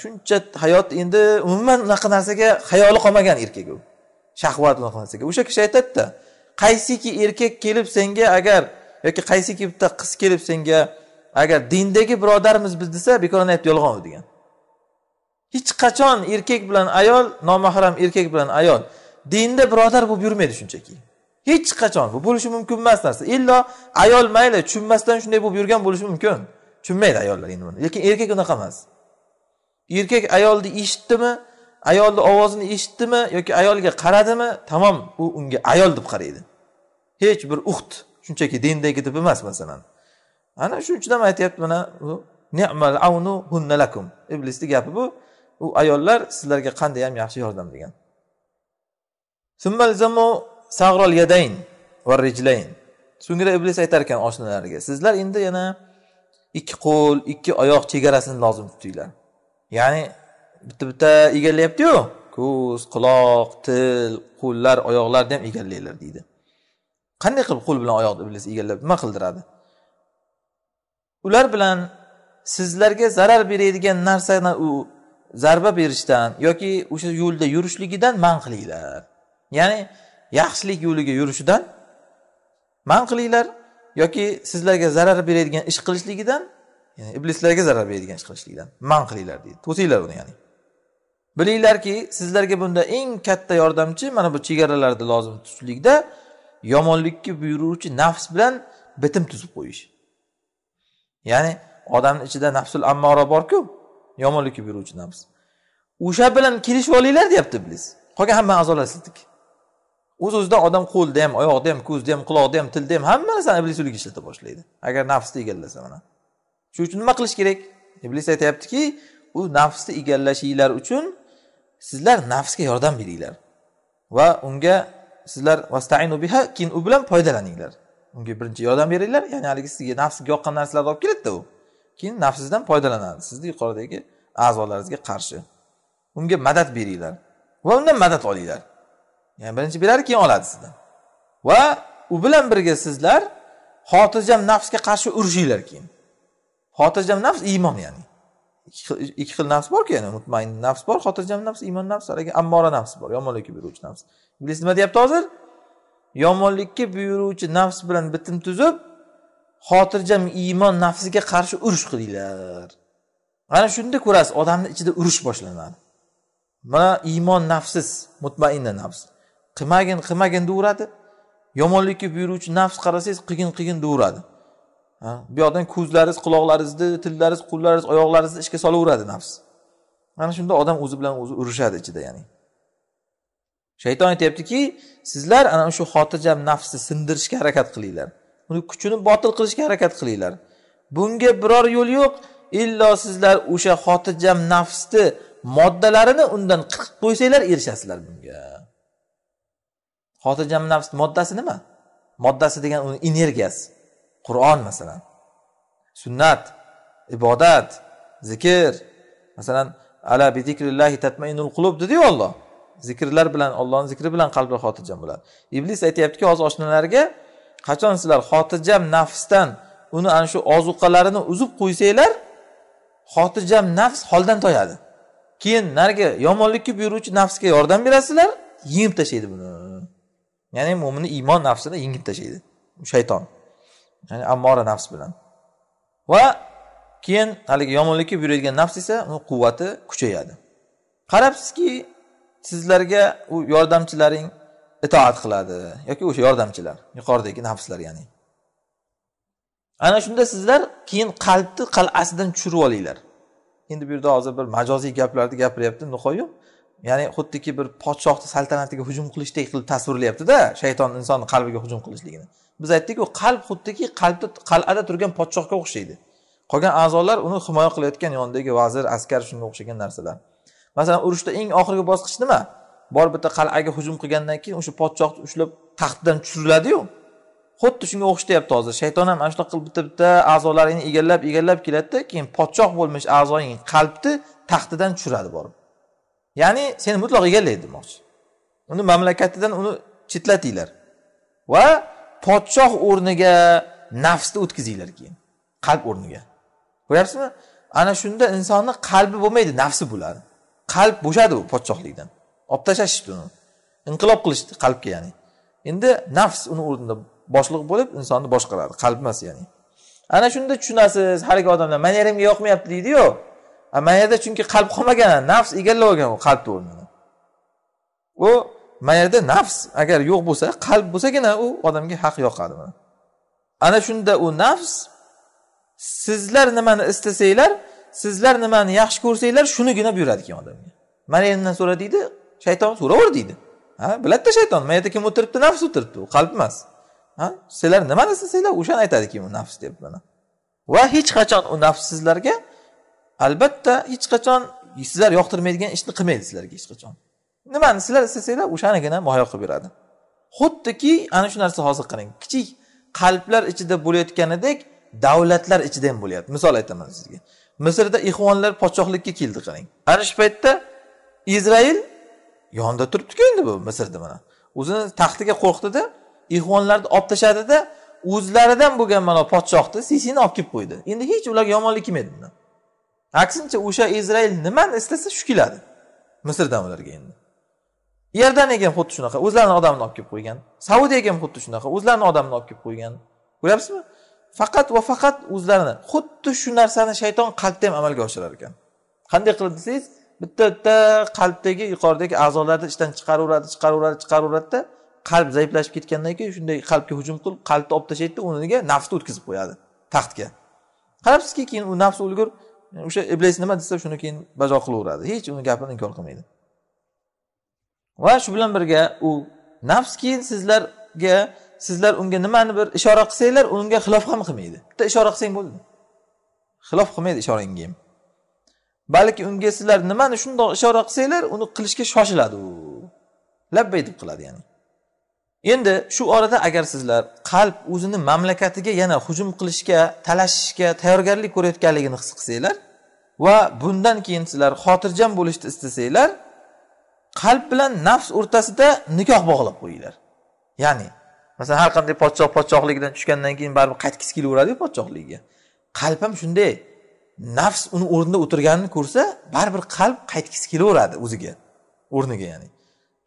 shuncha hayot endi umuman unaqa narsaga xayoli qolmagan erkak u shahvat unaqa narsaga o'sha kishi aytadida qaysiki erkak kelib senga agar yoki qaysiki bitta qiz kelib senga agar dindagi birodarmiz biz desa bekorni aytib yolg'on u degan hech qachon erkak bilan ayol nomahram erkak bilan ayol dinda birodar bo'lib yurmaydi shunchaki hech qachon bu bo'lishi mumkin emas narsa illo ayol mayli tushunmasdan shunday bo'lib yurgan bo'lishi mumkin tushunmaydi ayollar endi buni lekin erkak unaqa emas erkak ayolni eshitdimi ayolni ovozini eshitdimi yoki ayolga qaradimi tamom u unga ayol deb qaraydi hech bir uxt shunchaki dindagi deb emas masalan ana shuning uchun ham aytyapti mana u nimal avnu hunnalakum iblisni gapi bu u ayollar sizlarga qanday ham yaxshi yordam degan so'ngra iblis aytar ekan oshnalariga sizlar endi yana ikki qo'l ikki oyoq chegarasini lozim tutinglar ya'ni bitta bitta egallayaptiyu ko'z quloq til qo'llar oyoqlarni ham egallanglar deydi qanday qilib qo'l bilan oyoqni iblis egallab nima qildiradi ular bilan sizlarga zarar beradigan narsani u zarba berishdan yoki o'sha yo'lda yurishligidan man qilinglar ya'ni yaxshilik yo'liga yurishidan man qilinglar yoki sizlarga zarar beradigan ish qilishligidan ya'ni iblislarga zarar beradigan ish qilishlikdan man qilinglar deydi to'singlar uni ya'ni bilinglarki sizlarga bunda eng katta yordamchi mana bu chegaralarni lozim tutishlikda yomonlikka buyuruvchi nafs bilan bitim tuzib qo'yish ya'ni odamni ichida nafsul ammora borku yomonlikka buyuruvchi nafs o'sha bilan kelishib olinglar deyapti iblis qolgan hamma a'zolar sizniki o'z o'zidan odam qo'lda ham oyoqda ham ko'zda ham quloqda ham tilda ham hamma narsani iblis ulgi ishlata boshlaydi agar nafsni egallasa mana shuning uchun nima qilish kerak iblis aytyaptiki u nafsni egallashinglar uchun sizlar nafsga yordam beringlar va unga sizlar vastainu biha keyin u bilan foydalaninglar unga birinchi yordam beringlar ya'ni haligi sizga nafsga yoqqan narsalarni olib keladida u keyin nafsizdan foydalanadi sizni yuqoridagi a'zolaringizga qarshi unga madad beringlar va undan madad olinglar ya'ni birinchi beradi keyin oladi sizdan va u bilan birga sizlar xotirjam nafsga qarshi urushinglar keyin xotirjam nafs iymon ya'ni ikki xil nafs borku ya'ni mutmain nafs bor xotirjam nafs iymon nafs lekin ammora nafs bor yomonlikka buyuruvchi nafs iblis nima deyapti hozir yomonlikka buyuruvchi nafs bilan bitim tuzib xotirjam iymon nafsiga qarshi urush qilinglar ana shunda ko'rasiz odamni ichida urush boshlanadi mana iymon nafsiz mutmainna nafs qilmagin qilmagin deyaveradi yomonlikka buyuruvchi nafs qarasangiz qilgin qilgin deyaveradi bu yoqdan ko'zlaringiz quloqlaringizni tillaringiz qo'llaringiz oyoqlaringizni ishga solaveradi nafs mana shunda odam o'zi bilan o'zi urushadi ichida ya'ni shayton aytyaptiki sizlar ana shu xotirjam nafsni sindirishga harakat qilinglar uni kuchini botil qilishga harakat qilinglar bunga biror yo'l yo'q illo sizlar o'sha xotirjam nafsni moddalarini undan qirqib qo'ysanglar erishasizlar bunga xotirjam nafs moddasi nima moddasi degan uni energiyasi qur'on masalan sunnat ibodat zikr masalan ala bi tatmainul qulub dediyu olloh zikrlar bilan ollohni zikri bilan qalblar xotirjam bo'ladi iblis aytyaptiki hozir oshnalarga qachon sizlar xotirjam nafsdan uni ana shu ozuqalarini uzib qo'ysanglar xotirjam nafs holdan toyadi keyin narigi yomonlikka buyuruvchi nafsga yordam berasizlar yengib tashlaydi buni ya'ni mo'minni iymon nafsini yengib tashlaydi shayton ya'ni ammora nafs bilan va keyin haligi yomonlikka buyuradigan nafs esa uni quvvati kuchayadi qarabsizki sizlarga u yordamchilaring itoat qiladi yoki o'sha yordamchilar yuqoridagi nafslar ya'ni ana shunda sizlar keyin qalbni qal'asidan tushirib olinglar endi bu yerda hozir bir majoziy gaplarni gapiryapti nihoyat ya'ni xuddiki bir podshohni saltanatiga hujum qilishdek qilib tasvirlayaptida shayton insonni qalbiga hujum qilishligini biz aytdikku qalb xuddiki qalbda qal'ada turgan podshohga o'xshaydi qolgan a'zolar uni himoya qilayotgan yonidagi vazir askar shunga o'xshagan narsalar masalan urushda eng oxirgi bosqich nima bor bitta qal'aga hujum qilgandan keyin o'sha podshohni ushlab taxtdan tushiriladiyu xuddi shunga o'xshatyapti hozir shayton ham ana shunaqa qilib bitta bitta a'zolaringni egallab egallab keladida keyin podshoh bo'lmish a'zoying qalbni taxtidan tushiradi borib ya'ni seni mutlaq egallaydi demoqchi uni mamlakatidan uni chetlatinglar va podshoh o'rniga nafsni o'tkazinglar keyin qalb o'rniga ko'ryapsizmi ana shunda insonni qalbi bo'lmaydi nafsi bo'ladi qalb bo'shadi u podshohlikdan olib tashlashishdi uni inqilob qilishdi qalbga ya'ni endi nafs uni o'rnida boshliq bo'lib insonni boshqaradi qalb emas ya'ni ana shunda tushunasiz haligi odamlar mani yoqmayapti deydiyu mayada chunki qalb qolmagan nafs egallab olgan u qalbni o'rnini u mayada nafs agar yo'q bo'lsa qalb bo'lsagina u odamga haq yoqadi mana ana shunda u nafs sizlar nimani istasanglar sizlar nimani yaxshi ko'rsanglar shunigina buyuradi keyin odamga maryamdan so'ra deydi shayton so'raver deydi ha biladida shayton mayada kim o'tiribdi nafs o'tiribdi u qalb emas ha sizlar nimani istasanglar o'shani aytadi keyin u nafs deb mana va hech qachon u nafs sizlarga albatta hech qachon sizlar yoqtirmaydigan ishni qilmaydi sizlarga hech qachon nimani sizlar istasanglar o'shanigina muhayyo qilib beradi xuddiki ana shu narsa hozir qarang kichik qalblar ichida bo'layotganidek davlatlar ichida ham bo'lyapti misol aytaman sizga misrda ixvonlar podshohlikka keldi qarang ana shu paytda izrail yonida turibdiku endi bu misrda mana o'zini taxtiga qo'rqdida ixvonlarni olib tashladida o'zlaridan bo'lgan mana podshohni sisini olib kelib qo'ydi endi hech ularga yomonlik kelmaydi bundan aksincha o'sha izrail nimani istasa shu keladi misrdan ularga endi iordaniyaga ham xuddi shunaqa o'zlarini odamini olib kelib qo'ygan saudiyaga ham xuddi shunaqa o'zlarini odamini olib kelib qo'ygan ko'ryapsizmi faqat va faqat o'zlarini xuddi shu narsani shayton qalbda ham amalga oshirar ekan qanday qilib desangiz bitta bitta qalbdagi yuqoridagi a'zolarni ishdan chiqaraveradi chiqaraveradi chiqaraveradida qalb zaiflashib ketgandan keyin shunday qalbga hujum qilib qalbni olib tashlaydida o'rniga nafsni o'tkazib qo'yadi taxtga qarabsizki keyin u nafs ulgur o'sha iblis nima desa shuni keyin bajo qilaveradi hech uni gapini inkor qilmaydi va shu bilan birga u nafs keyin sizlarga sizlar unga nimani bir ishora qilsanglar unga xilof ham qilmaydi bitta ishora qilsang bo'ldi xilof qilmaydi ishorangga ham balki unga sizlar nimani shundoq ishora qilsanglar uni qilishga shoshiladi u labbay deb qiladi ya'ni endi shu orada agar sizlar qalb o'zini mamlakatiga yana hujum qilishga talashishga tayyorgarlik ko'rayotganligini his qilsanglar va bundan keyin sizlar xotirjam bo'lishni istasanglar qalb bilan nafs o'rtasida nikoh bog'lab qo'yinglar ya'ni masalan har qanday podshoh podshohligidan tushgandan keyin baribir qaytgisi kelaveradiku podshohligiga qalb ham shunday nafs uni o'rnida o'tirganini ko'rsa baribir qalb qaytgisi kelaveradi o'ziga o'rniga ya'ni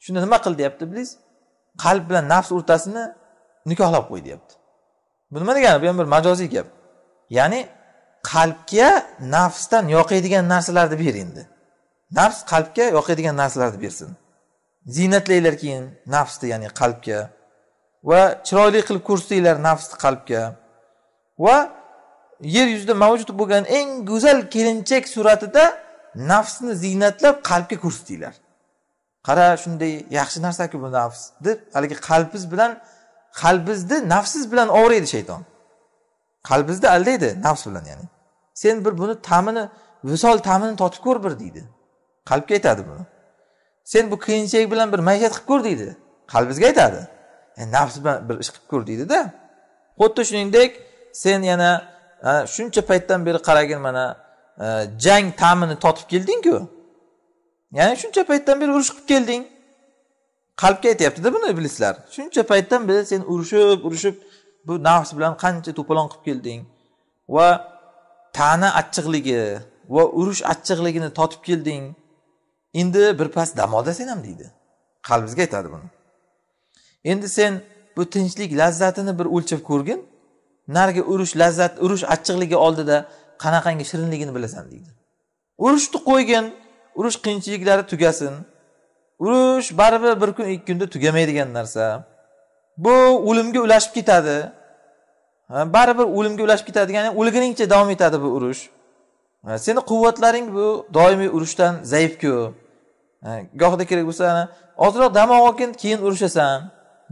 shunda nima qil deyapti iblis qalb bilan nafs o'rtasini nikohlab qo'y deyapti bu nima degani bu ham bir majoziy gap ya'ni qalbga nafsdan yoqiydigan narsalarni ber endi nafs qalbga yoqiydigan narsalarni bersin ziynatlanglar keyin nafsni ya'ni qalbga va chiroyli qilib ko'rsatinglar nafsni qalbga va yer yuzida mavjud bo'lgan eng go'zal kelinchak suratida nafsni ziynatlab qalbga ko'rsatinglar qara shunday yaxshi narsaku bu nafs deb haligi qalbingiz bilan qalbizni nafsiz bilan ovraydi shayton qalbizni aldaydi nafs bilan ya'ni sen bir buni ta'mini visol ta'mini totib ko'r bir deydi qalbga aytadi buni sen bu qiyinchilik bilan bir maishat qilib ko'r deydi qalbizga aytadi yani e, nafs bilan bir ish qilib ko'r deydida xuddi shuningdek sen yana e, shuncha paytdan beri qaragin mana e, jang ta'mini totib keldingku ya'ni shuncha paytdan beri urush qilib kelding qalbga aytyaptida buni iblislar shuncha paytdan beri sen urushib urushib bu nafs bilan qancha to'polon qilib kelding va tana achchiqligi va urush achchiqligini totib kelding endi birpas dam olda sen ham deydi qalbimizga aytadi buni endi sen bu tinchlik lazzatini bir o'lchab ko'rgin narigi urush lazzat urush achchiqligi oldida qanaqangi shirinligini bilasan deydi urushni qo'ygin urush qiyinchiliklari tugasin urush baribir bir kun ikki kunda tugamaydigan narsa bu o'limga ulashib ketadi baribir o'limga ulashib ketadi ya'ni o'lguningcha davom etadi bu urush seni quvvatlaring bu doimiy urushdan zaifku gohida kerak bo'lsa ozroq dam olgin keyin urushasan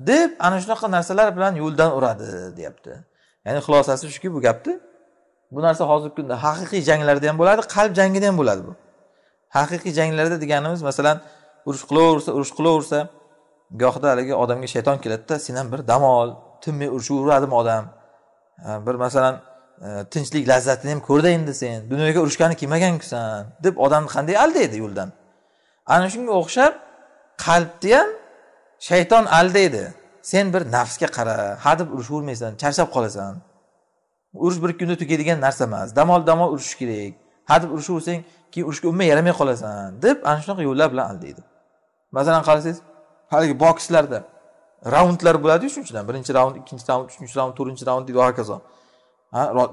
deb ana shunaqa narsalar bilan yo'ldan uradi deyapti ya'ni xulosasi shuki bu gapni bu narsa hozirgi kunda haqiqiy janglarda ham bo'ladi qalb jangida ham bo'ladi bu haqiqiy janglarda deganimiz masalan urush qilaversa urush qilaversa gohida haligi odamga shayton keladida sen ham bir dam ol tinmay urishaveradimi odam bir masalan e, tinchlik lazzatini ham ko'rda endi sen dunyoga urushgani kelmagankusan deb odamni qanday aldaydi yo'ldan ana shunga o'xshab qalbni ham shayton aldaydi sen bir nafsga qara hadeb urushavermaysan charchab qolasan urush bir kunda tugaydigan narsa emas dam ol dam ol urushish kerak hadeb urushaversang keyin urushga umuman yaramay qolasan deb ana shunaqa yo'llar bilan aldaydi masalan qarasangiz haligi bokslarda raundlar bo'ladiyu shunchadan birinchi raund ikkinchi raund uchinchi raund to'rtinchi raund deydi va hokazo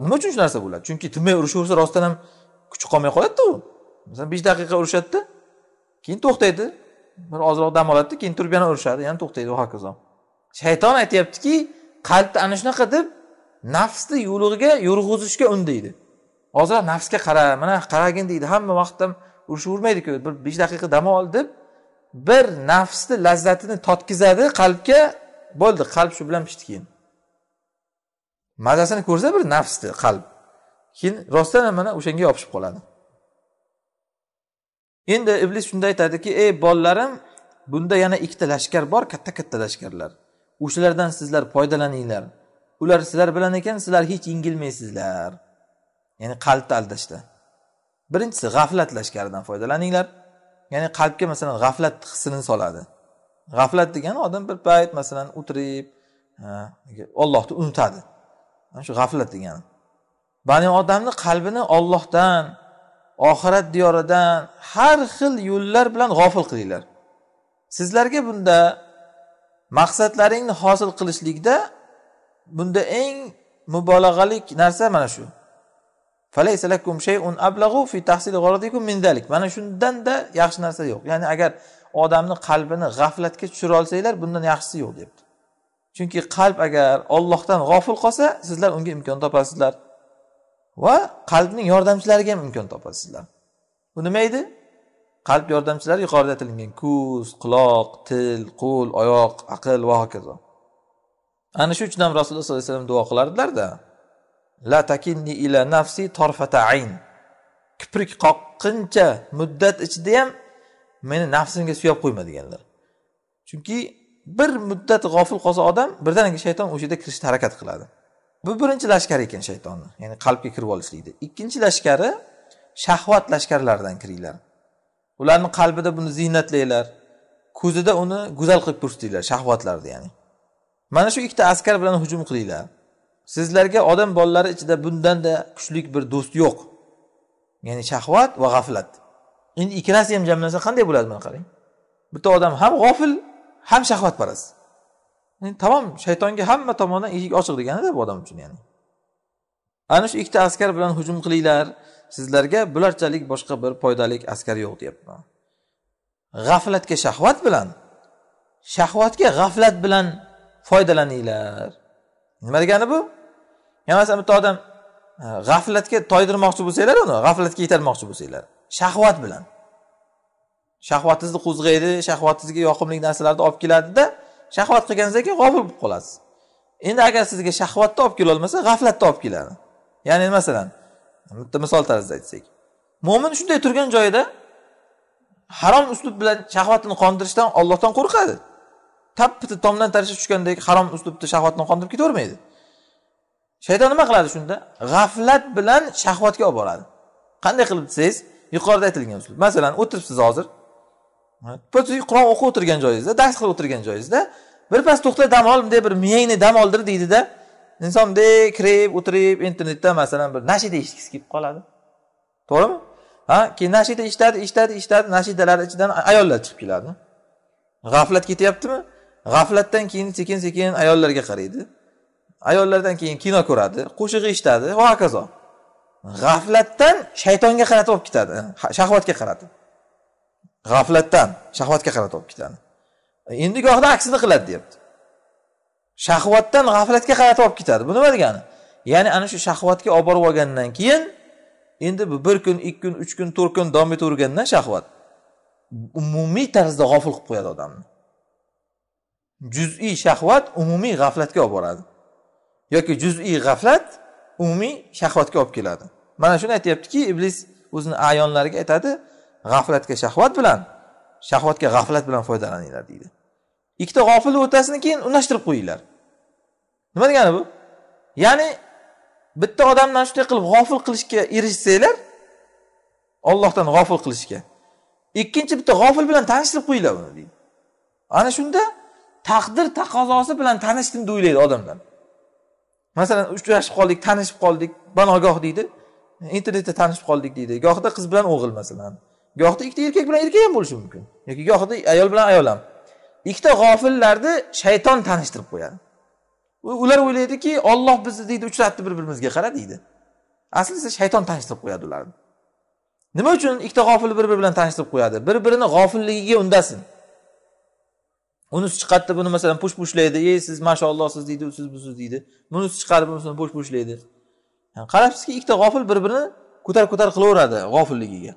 nima uchun shu narsa bo'ladi chunki tinmay urushaversa rostdan ham kuchi qolmay qoladida u masalan besh daqiqa urushadida keyin to'xtaydi bir ozroq dam oladida keyin turib yana urishadi yana to'xtaydi va hokazo shayton aytyaptiki qalbni ana shunaqa deb nafsni yo'lig'iga yurg'izishga undaydi ozroq nafsga qara mana qaragin deydi hamma vaqtda ham urishavermaydiku bir besh daqiqa dam ol deb bir nafsni lazzatini totkizadi qalbga bo'ldi qalb shu bilan pishdi keyin mazasini ko'rsa bir nafsni qalb keyin rostdan ham mana o'shanga yopishib qoladi endi iblis shunda aytadiki ey bolalarim bunda yana ikkita lashkar bor katta katta lashkarlar o'shalardan sizlar foydalaninglar ular sizlar bilan ekan sizlar hech yengilmaysizlar ya'ni qalbni aldashda birinchisi g'aflatlashkaridan foydalaninglar ya'ni qalbga masalan g'aflat hissini soladi g'aflat degani odam bir payt masalan o'tirib ollohni unutadi mana shu g'aflat degani bani odamni qalbini ollohdan oxirat diyoridan har xil yo'llar bilan g'ofil qilinglar sizlarga bunda maqsadlaringni hosil qilishlikda bunda eng mubolag'alik narsa mana shu mana shundanda yaxshi narsa yo'q ya'ni agar odamni qalbini g'aflatga tushira olsanglar bundan yaxshisi yo'q debdi chunki qalb agar ollohdan g'ofil qolsa sizlar unga imkon topasizlar va qalbning yordamchilariga ham imkon topasizlar bu nima edi qalb yordamchilari yuqorida aytilingan ko'z quloq til qo'l oyoq aql va hokazo ana shu uchun ham rasululloh sollallohu alayhi vasallam duo qilardilarda la takinni ila nafsi torfata ayn kiprik qoqquncha muddat ichida ham meni nafsimga suyab qo'yma deganlar chunki bir muddat g'ofil qolsa odam birdaniga shayton o'sha yerda kirishga harakat qiladi bu birinchi lashkari ekan shaytonni ya'ni qalbga kirib olishlikni ikkinchi lashkari shahvat lashkarlaridan kiringlar ularni qalbida buni ziynatlanglar ko'zida uni go'zal qilib ko'rsatinglar shahvatlarni ya'ni mana shu ikkita askar bilan hujum qilinglar sizlarga odam bolalari ichida bundanda kuchlik bir do'st yo'q ya'ni shahvat va g'aflat endi ikkalasi ham jamlansa qanday bo'ladi mana qarang bitta odam ham g'ofil ham shahvatparast yani, tamom shaytonga hamma tomondan eshik ochiq deganida bu odam uchun ya'ni ana shu ikkita askar bilan hujum qilinglar sizlarga bularchalik boshqa bir foydali askar yo'q deyapman g'aflatga shahvat bilan shahvatga g'aflat bilan foydalaninglar nima degani bu yana bo'lmasa bitta odam e, g'aflatga toydirmoqchi bo'lsanglar uni g'aflatga yetarmoqchi bo'lsanglar shahvat bilan shahvatingizni qo'zg'aydi shahvatingizga yoqimli narsalarni olib keladida shahvat qilganingizdan keyin g'ofil bo'lib qolasiz endi agar sizga shahvatni olib kelolmasa g'aflatni olib keladi ya'ni masalan bitta misol tarzida aytsak mo'min shunday turgan joyida harom uslub bilan shahvatini qondirishdan ollohdan qo'rqadi tappiti tomdan tarashib tushgandek harom uslubda shahvatni qondirib ketavermaydi shayton nima qiladi shunda g'aflat bilan shahvatga olib boradi qanday qilib desangiz yuqorida aytilgan usul masalan o'tiribsiz hozir qur'on o'qib o'tirgan joyingizda dars qilib o'tirgan joyingizda birpas to'xta dam ol bunday bir miyangni dam oldir deydida inson bunday kirib o'tirib internetda masalan bir nashida eshitgisi kelib qoladi to'g'rimi ha keyin nashida eshitadi eshitadi eshitadi nashidalar ichidan ayollar chiqib keladi g'aflat ketyaptimi g'aflatdan keyin sekin sekin ayollarga qaraydi ayollardan keyin kino ko'radi qo'shiq eshitadi va hokazo g'aflatdan shaytonga qaratib olib ketadi shahvatga qarata g'aflatdan shahvatga qaratib olib ketadi endi gohida aksini qiladi deyapti shahvatdan g'aflatga qaratib olib ketadi bu nima degani ya'ni ana shu shahvatga olib borib olgandan keyin endi bu bir kun ikki kun uch kun to'rt kun davom etavergandan shahvat umumiy tarzda g'ofil qilib qo'yadi odamni juz'iy shahvat umumiy g'aflatga olib boradi yoki juziy g'aflat umumiy shahvatga olib keladi mana shuni aytyaptiki iblis o'zini ayonlariga aytadi g'aflatga shahvat bilan shahvatga g'aflat bilan foydalaninglar deydi ikkita g'ofilni o'rtasini keyin unashtirib qo'yinglar nima degani bu ya'ni bitta odamni mana shunday qilib g'ofil qilishga erishsanglar ollohdan g'ofil qilishga ikkinchi bitta g'ofil bilan tanishtirib qo'yinglar uni deydi ana shunda taqdir taqozosi bilan tanishdim deb o'ylaydi odamlar masalan uchrashib qoldik tanishib qoldik banogoh deydi internetda tanishib qoldik deydi gohida qiz bilan o'g'il masalan gohida ikkita erkak bilan erkak ham bo'lishi mumkin yoki gohida ayol bilan ayol ham ikkita g'ofillarni shayton tanishtirib qo'yadi ular o'ylaydiki olloh bizni deydi uchratdi bir birimizga qara deydi asli esa shayton tanishtirib qo'yadi ularni nima uchun ikkita g'ofil bir biri bilan tanishtirib qo'yadi bir birini g'ofilligiga undasin unisi chiqadida buni masalan push pushlaydi ey siz mashaalloh siz deydi siz busiz deydi bunisi chiqadi bunisini push pushlaydi qarabsizki ikkita g'ofil bir birini ko'tar ko'tar qilaveradi g'ofilligiga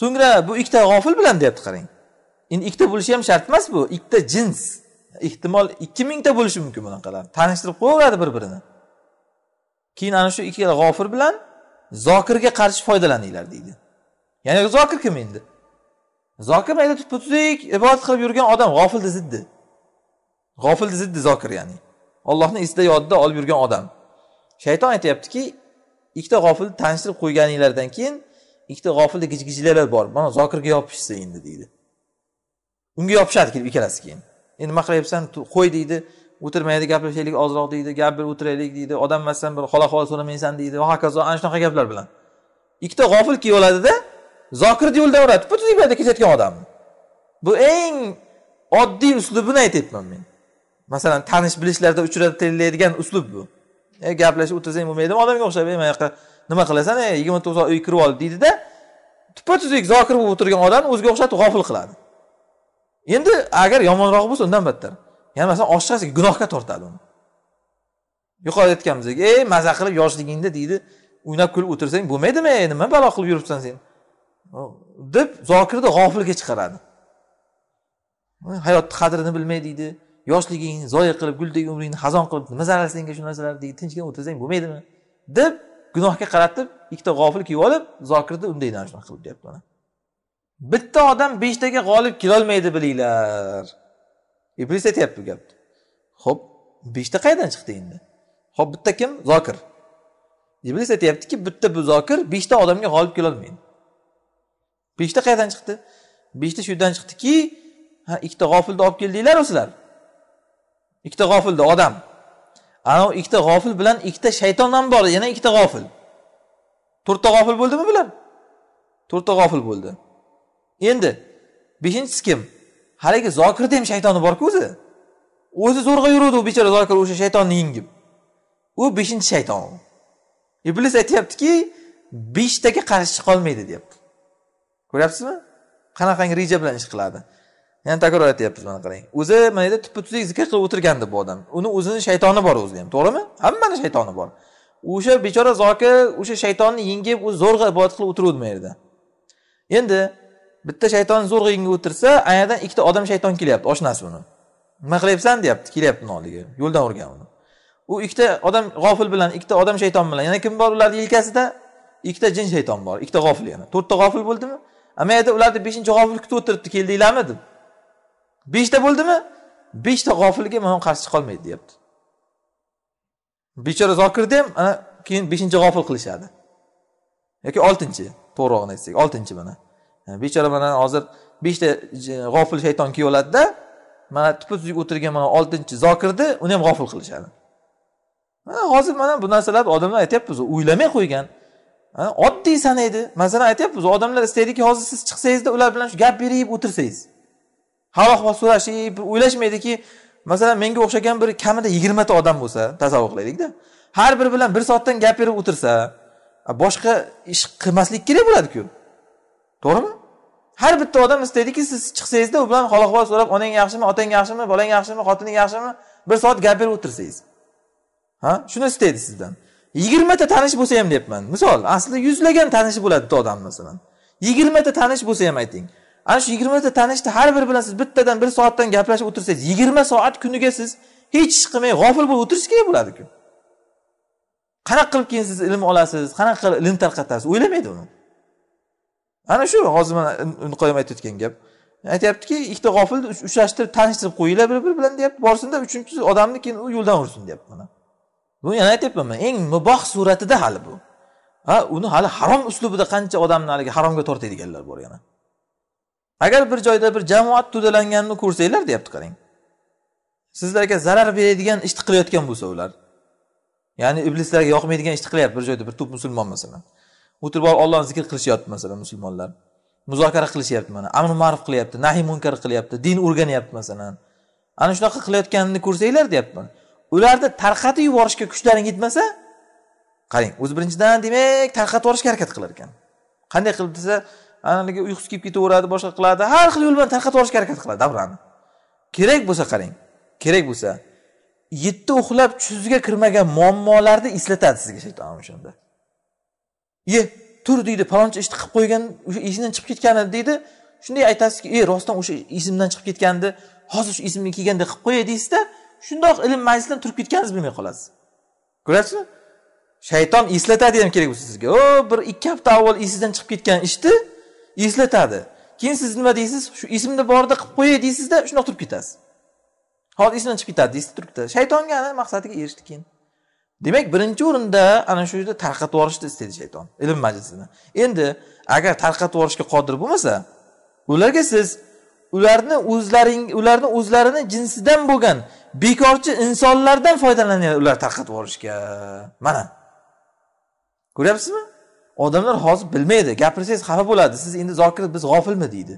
so'ngra bu ikkita g'ofil bilan deyapti qarang endi ikkita bo'lishi ham shart emas bu ikkita jins ehtimol ikki mingta bo'lishi mumkin bunaqalar tanishtirib qo'yaveradi bir birini keyin ana shu ikkala g'ofir bilan zokirga qarshi foydalaninglar deydi ya'ni zokir kim endi zokir mayda tutib tutdik ibodat qilib yurgan odam g'ofilni ziddi g'ofilni ziddi zokir ya'ni ollohni esida yodida olib yurgan odam shayton aytyaptiki ikkita g'ofilni tanishtirib qo'yganinglardan keyin ikkita g'ofilda gijgijlalar bor mana zokirga yopishsa endi deydi unga yopishadi kelib ikkalasi keyin endi nima qilyapsan qo'y deydi o'tirmaydi gaplashaylik ozroq deydi gap bir o'tiraylik deydi odam emassan bir hola hol so'ramaysan deydi va hokazo ana shunaqa gaplar bilan ikkita g'ofil oladida zokirni yo'lida yuradi butun dunyoda kechayotgan odamni bu eng oddiy uslubini aytyapman men masalan tanish bilishlarda uchratiladigan uslub bu e gaplashib o'tirsang bo'lmaydimi odamga o'xshab e manaqa nima qilasan e yigirma soat uy kirib ol deydida tuppa tuzuk zokir bo'lib o'tirgan odamni o'ziga o'xshatib g'ofil qiladi endi agar yomonroq bo'lsa undan battar ya'ni masalan oshiqasi gunohga tortadi uni yuqorida aytganimizdek ey mazza qilib yoshligingda deydi o'ynab kulib o'tirsang bo'lmaydimi nima balo qilib yuribsan sen deb zokirni g'ofilga chiqaradi hayotni qadrini bilmay deydi yoshliging zoya qilib guldek umringni hazon qilib nima zarar senga shu narsalar deydi tinchgina o'tirsang bo'lmaydimi deb gunohga qaratib ikkita g'ofil kiyib olib zokirni unday shunaqa qilib deyapti mana bitta odam beshtaga g'olib kelolmaydi bilinglar iblis aytyapti bu gapni ho'p beshta qayerdan chiqdi endi ho'p bitta kim zokir iblis aytyaptiki bitta bu zokir beshta odamga g'olib kelolmaydi beshta qayerdan chiqdi beshta shu yerdan chiqdiki ha ikkita g'ofilni olib keldinglaru sizlar ikkita g'ofilni odam anavi ikkita g'ofil bilan ikkita shayton ham bor yana ikkita g'ofil to'rtta g'ofil bo'ldimi bular to'rtta g'ofil bo'ldi endi beshinchisi kim haligi zokirni ham shaytoni borku o'zi o'zi zo'rg'a yuruvdi u bechora zokir o'sha shaytonni yengib u beshinchi shayton iblis aytyaptiki beshtaga qarshi chiqolmaydi deyapti ko'ryapsizmi qanaqangi reja bilan ish qiladi yana takror aytyapmiz mana qarang o'zi mana yerda tuppa tuzuk zikr qilib o'tirgandi bu odam uni o'zini shaytoni bor o'zida ham to'g'rimi hammani shaytoni bor o'sha bechora zokir o'sha shaytonni yengib o'zi zo'rg'a ibodat qilib o'tiruvdi mana yerda endi bitta shaytonni zo'rg'a yengib o'tirsa anadan ikkita odam shayton kelyapti oshnasi uni nima qilyapsan deyapti kelyapti oldiga yo'ldan urgan uni u ikkita odam g'ofil bilan ikkita odam shayton bilan yana kim bor ularni yelkasida ikkita jin shayton bor ikkita g'ofil yana to'rtta g'ofil bo'ldimi men aytdim ularni beshinchi g'ofil kutib o'tiribdi keldinglarmi deb beshta bo'ldimi beshta g'ofilga man qarshi chiqolmaydi deyapti bechora zokirni ham ana keyin beshinchi g'ofil qilishadi yoki oltinchi to'g'rirog'ini aytsak oltinchi mana bechora mana hozir beshta g'ofil shayton oladida mana tuppa tuzuk o'tirgan mana oltinchi zokirni uni ham g'ofil qilishadi hozir mana bu narsalarni odamlar aytyapmiz o'ylamay qo'ygan oddiy sanaydi masalan aytyapmiz odamlar istaydiki hozir siz chiqsangizda ular bilan shu gap berib o'tirsangiz hal ahvol so'rashib o'ylashmaydiki masalan menga o'xshagan bir kamida yigirmata odam bo'lsa tasavvur qilaylikda har biri bilan bir soatdan gap berib o'tirsa boshqa ish qilmaslik kerak bo'ladiku to'g'rimi har bitta odam istaydiki siz chiqsangizda u bilan hol ahvol so'rab onang yaxshimi otang yaxshimi bolang yaxshimi xotining yaxshimi bir soat gap berib o'tirsangiz ha shuni istaydi sizdan yigirmata tanish bo'lsa ham deyapman misol aslida yuzlagan tanishi bo'ladi bitta odamni masalan yigirmata tanish bo'lsa ham ayting ana shu yigirmata tanishni har biri bilan siz bittadan bir soatdan gaplashib o'tirsangiz yigirma soat kuniga siz hech ish qilmay g'ofil bo'lib o'tirish kerak bo'ladiku qanaqa qilib keyin siz ilm olasiz qanaqa qilib ilm tarqatasiz o'ylamaydi uni ana shu hozir mana qoyim aytayotgan gap aytyaptiki ikkita g'ofilni uchrashtirib tanishtirib qo'yinglar bir biri bilan deyapti borsinda uchinchi odamni keyin u yo'ldan ursin deyapti mana bu yana aytyapmanman eng muboh suratida hali bu ha uni hali harom uslubida qancha odamni haligi haromga tortadiganlar bor yana agar bir joyda bir jamoat to'dalanganini ko'rsanglar deyapti qarang sizlarga zarar beradigan ishni qilayotgan bo'lsa ular ya'ni iblislarga yoqmaydigan ishni qilyapti bir joyda bir to'p musulmon masalan o'tirib olib ollohni zikr qilishyapti masalan musulmonlar muzokara qilishyapti mana amr ma'ruf qilyapti nahiy munkar qilyapti din o'rganyapti masalan ana shunaqa qilayotganini ko'rsanglar deyapman ularni tarqatib yuborishga kuchlaring yetmasa qarang o'zi birinchidan demak tarqatib yuborishga harakat qilar ekan qanday qilib desa haligi uyqusi kelib ketaveradi boshqa qiladi har xil yo'l bilan tarqatib yuborishga harakat qiladi davrani kerak bo'lsa qarang kerak bo'lsa yetti uxlab tushizga kirmagan muammolarni eslatadi sizga shayton o'shanda ye tur deydi paloncha ishni qilib qo'ygan o'sha esingdan chiqib ketgan edi deydi shunday aytasizki e rostdan o'sha esimdan chiqib ketgandi hozir shu esimga kelganda qilib qo'yay deysizda de, shundoq ilm majlisidan turib ketganingizni bilmay qolasiz ko'ryapsizmi shayton eslatadi ham kerak bo'lsa sizga o bir ikki hafta avval esingizdan chiqib ketgan ishni eslatadi keyin siz nima deysiz shu esimda borda qilib qo'yay deysizda shundoq turib ketasiz hozir esimdan chiqib ketadi deysiz turib ketasiz shaytonga ana maqsadiga erishdi keyin demak birinchi o'rinda ana shu yerda tarqatib yuborishni istaydi shayton ilm majlisini endi agar tarqatib yuborishga qodir bo'lmasa ularga siz ularni o'zlaring ularni o'zlarini jinsidan bo'lgan bekorchi insonlardan foydalanyapti ular tarqatib yuborishga mana ko'ryapsizmi odamlar hozir bilmaydi gapirsangiz xafa bo'ladi siz endi zokir biz g'ofilmi deydi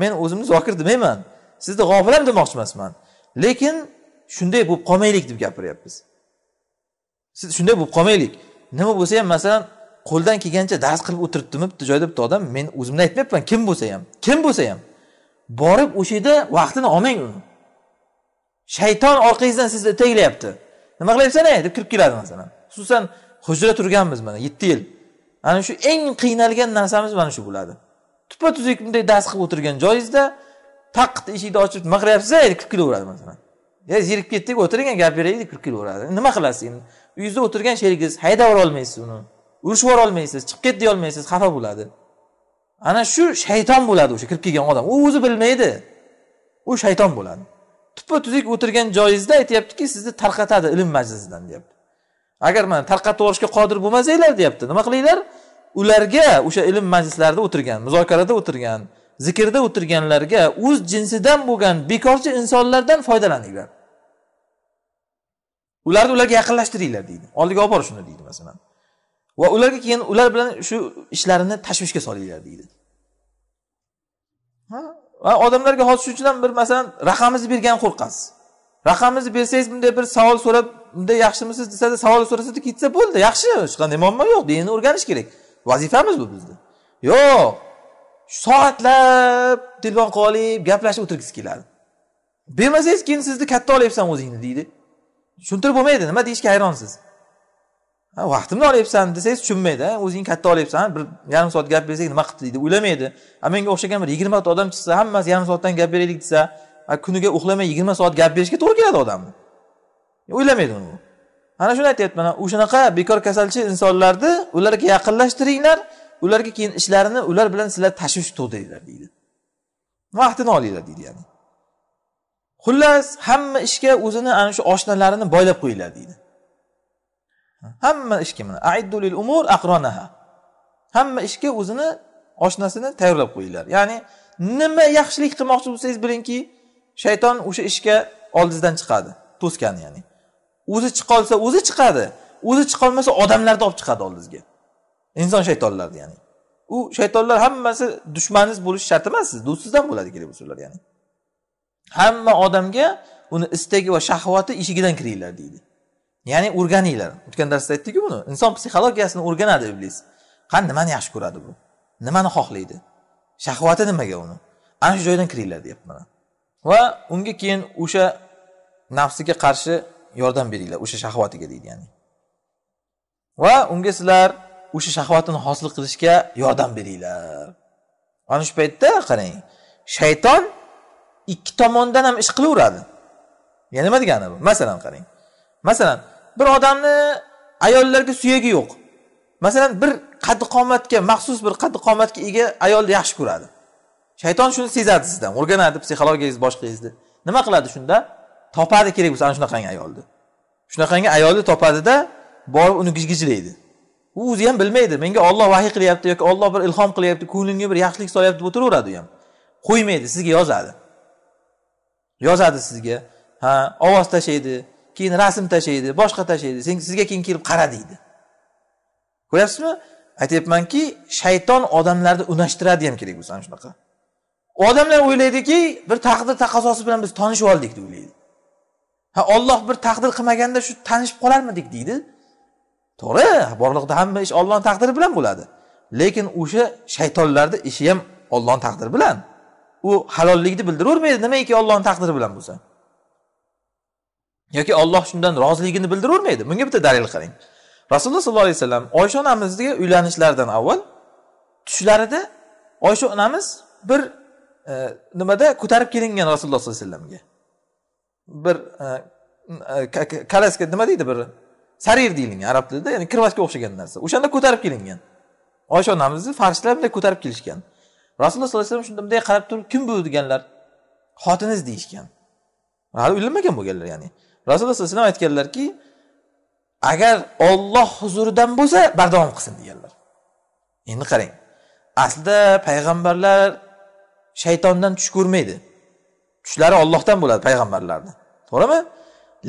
men o'zimni zokir demayman sizni g'ofil ham demoqchi emasman lekin shunday bo'lib qolmaylik deb gapiryapmiz siz shunday bo'lib qolmaylik nima bo'lsa ham masalan qo'ldan kelgancha dars qilib o'tiribdimi bitta joyda bitta odam men o'zimni aytmayapman kim bo'lsa ham kim bo'lsa ham borib o'sha yerda vaqtini olmang uni shayton orqangizdan sizni taglayapti nima qilyapsan ey eh? deb kirib keladi masalan xususan hujra turganmiz mana yetti yil ana shu eng qiynalgan narsamiz mana shu bo'ladi tuppa tuzuk bunday dars qilib o'tirgan joyingizda taqqa eshikni ochib nima qilyapsiz ey eh? deb kirib kelaveradi masalan ya zerikib ketdik o'tiring gap beray deb kirib kelaveradi nima qilasiz endi uyingizda o'tirgan sherigingiz haydab yuborolmaysiz uni urishib yuborolmaysiz chiqib ket deyolmaysiz xafa bo'ladi ana shu shayton bo'ladi o'sha kirib kelgan odam u o'zi bilmaydi u shayton bo'ladi tuppa tuzuk o'tirgan joyingizda aytyaptiki sizni tarqatadi ilm majlisidan deyapti agar mana tarqatib yuborishga qodir bo'lmasanglar deyapti nima qilinglar ularga o'sha ilm majlislarida o'tirgan muzokarada o'tirgan zikrda o'tirganlarga o'z jinsidan bo'lgan bekorchi insonlardan foydalaninglar ularni ularga yaqinlashtiringlar deydi oldiga olib bor shuni deydi masalan va ularga keyin ular bilan shu ishlarini tashvishga solinglar deydi odamlarga hozir shuning uchun ham bir masalan raqamingizni bergan qo'rqasiz raqamingizni bersangiz bunday bir savol so'rab bunday yaxshimisiz desada savol so'rasada ketsa bo'ldi yaxshi hech qanday muammo yo'q dinni o'rganish kerak vazifamiz bu bizni yo'q soatlab telefon qilib gaplashib o'tirgisi keladi bermasangiz keyin sizni katta olyapsan o'zingni deydi tushuntirib bo'lmaydi nima deyishga hayronsiz vaqtimni olyapsan desangiz tushunmaydi o'zing katta olyapsan bir yarim soat gap bersak nima qilibdi deydi o'ylamaydi a menga o'xshagan bir yigirmata odam chiqsa hammasi yarim soatdan gap beraylik desa kuniga uxlamay yigirma soat gap berishga to'g'ri keladi odamni e, o'ylamaydi uni ana shuni aytyapman o'shanaqa bekor kasalchi insonlarni ularga yaqinlashtiringlar ularga keyin ishlarini ular bilan sizlar tashvish to'ldiringlar deydi vaqtini olinglar deydi ya'ni xullas hamma ishga o'zini ana shu oshnalarini boylab qo'yinglar deydi hamma ishga mana aiddu umur aqronaha hamma ishga o'zini oshnasini tayyorlab qo'yinglar ya'ni nima yaxshilik qilmoqchi bo'lsangiz bilingki shayton o'sha ishga oldingizdan chiqadi to'skan ya'ni o'zi chiqolsa o'zi chiqadi o'zi chiqolmasa odamlarni olib chiqadi oldingizga inson shaytonlarni ya'ni u shaytonlar hammasi dushmaningiz bo'lishi shart emas siz do'stingiz ham bo'ladi kerak ular ya'ni hamma odamga uni istagi va shahvati eshigidan kiringlar deydi ya'ni o'rganinglar o'tgan darsda aytdikku buni inson psixologiyasini o'rganadi iblis qani nimani yaxshi ko'radi bu nimani xohlaydi shahvati nimaga uni ana shu joydan kiringlar deyapti mana va unga keyin o'sha nafsiga qarshi yordam beringlar o'sha shahvatiga deydi ya'ni va unga sizlar o'sha shahvatini hosil qilishga yordam beringlar ana shu paytda qarang shayton ikki tomondan ham ish qilaveradi ya nima degani bu masalan qarang masalan bir odamni ayollarga suyagi yo'q masalan bir qaddi qomatga maxsus bir qaddi qomatga ega ayolni yaxshi ko'radi shayton shuni sezadi sizdan o'rganadi psixologiyangiz boshqangizni nima qiladi shunda topadi kerak bo'lsa ana shunaqangi ayolni shunaqangi ayolni topadida borib uni gijgijlaydi u o'zi ham bilmaydi menga olloh vahiy qilyapti yoki olloh bir ilhom qilyapti ko'nglimga bir yaxshilik solyapti deb o'tiraveradi u ham qo'ymaydi sizga yozadi yozadi sizga ha ovoz tashlaydi keyin rasm tashlaydi boshqa tashlaydi sen sizga keyin kelib qara deydi ko'ryapsizmi aytyapmanki shayton odamlarni unashtiradi ham kerak bo'lsa ana shunaqa odamlar o'ylaydiki bir taqdir taqozosi bilan biz tanishib oldik deb o'ylaydi ha olloh bir taqdir qilmaganda shu tanishib qolarmidik deydi to'g'ri borliqda hamma ish ollohni taqdiri bilan bo'ladi lekin o'sha shaytonlarni ishi ham ollohni taqdiri bilan u halollikni bildiravermaydi nimaiki ollohni taqdiri bilan bo'lsa yoki olloh shundan roziligini bildiravermaydi bunga bitta dalil qarang rasululloh sollallohu alayhi vasallam oysha onamizga uylanishlaridan avval tushlarida oysha onamiz bir e, nimada ko'tarib kelingan rasululloh sollallohu alayhi vasallamga bir e, e kalaska nima deydi bir sarir deyilgan arab tilida ya'ni krovatga o'xshagan narsa o'shanda ko'tarib kelingan oysha onamizni farishtalar bunday ko'tarib kelishgan rasululloh sollallohu alayhi vasallam shunda bunday qarab turib kim bu deganlar xotiniz deyishgan hali uylanmagan bo'lganlar ya'ni rasululloh sallallohu alayhi vasallam aytganlarki agar olloh huzuridan bo'lsa bardavom qilsin deganlar endi qarang aslida payg'ambarlar shaytondan tush ko'rmaydi tushlari ollohdan bo'ladi payg'ambarlarni to'g'rimi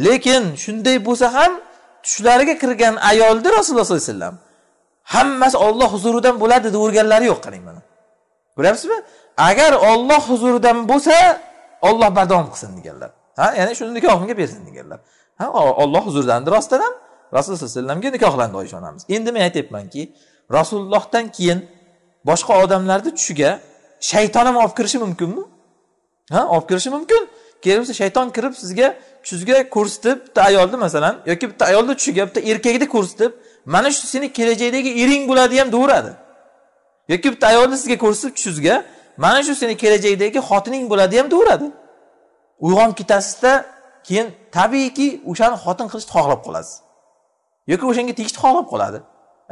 lekin shunday bo'lsa ham tushlariga kirgan ayolni rasululloh sollallohu alayhi vasallam hammasi olloh huzuridan bo'ladi deb o'rganlari yo'q qarang mana ko'ryapsizmi agar olloh huzuridan bo'lsa olloh bardavom qilsin deganlar ha ya'ni shuni nikohimga bersin deganlar ha olloh huzurida rostdan ham rasululloh sallallohu alayhi vasallamga nikohlandi oysha onamiz endi men aytyapmanki rasulullohdan keyin boshqa odamlarni tushiga shayton ham olib kirishi mumkinmi ha olib kirishi mumkin kelsa shayton kirib sizga tushga ko'rsatib bitta ayolni masalan yoki bitta ayolni tushiga bitta erkakni ko'rsatib mana shu seni kelajakdagi ering bo'ladi ham deyveradi yoki bitta ayolni sizga ko'rsatib tushingizga mana shu seni kelajakdagi xotining bo'ladi ham deyveradi uyg'onib ketasizda keyin tabiiyki o'shani xotin qilishni xohlab qolasiz yoki o'shanga tegishni xohlab qoladi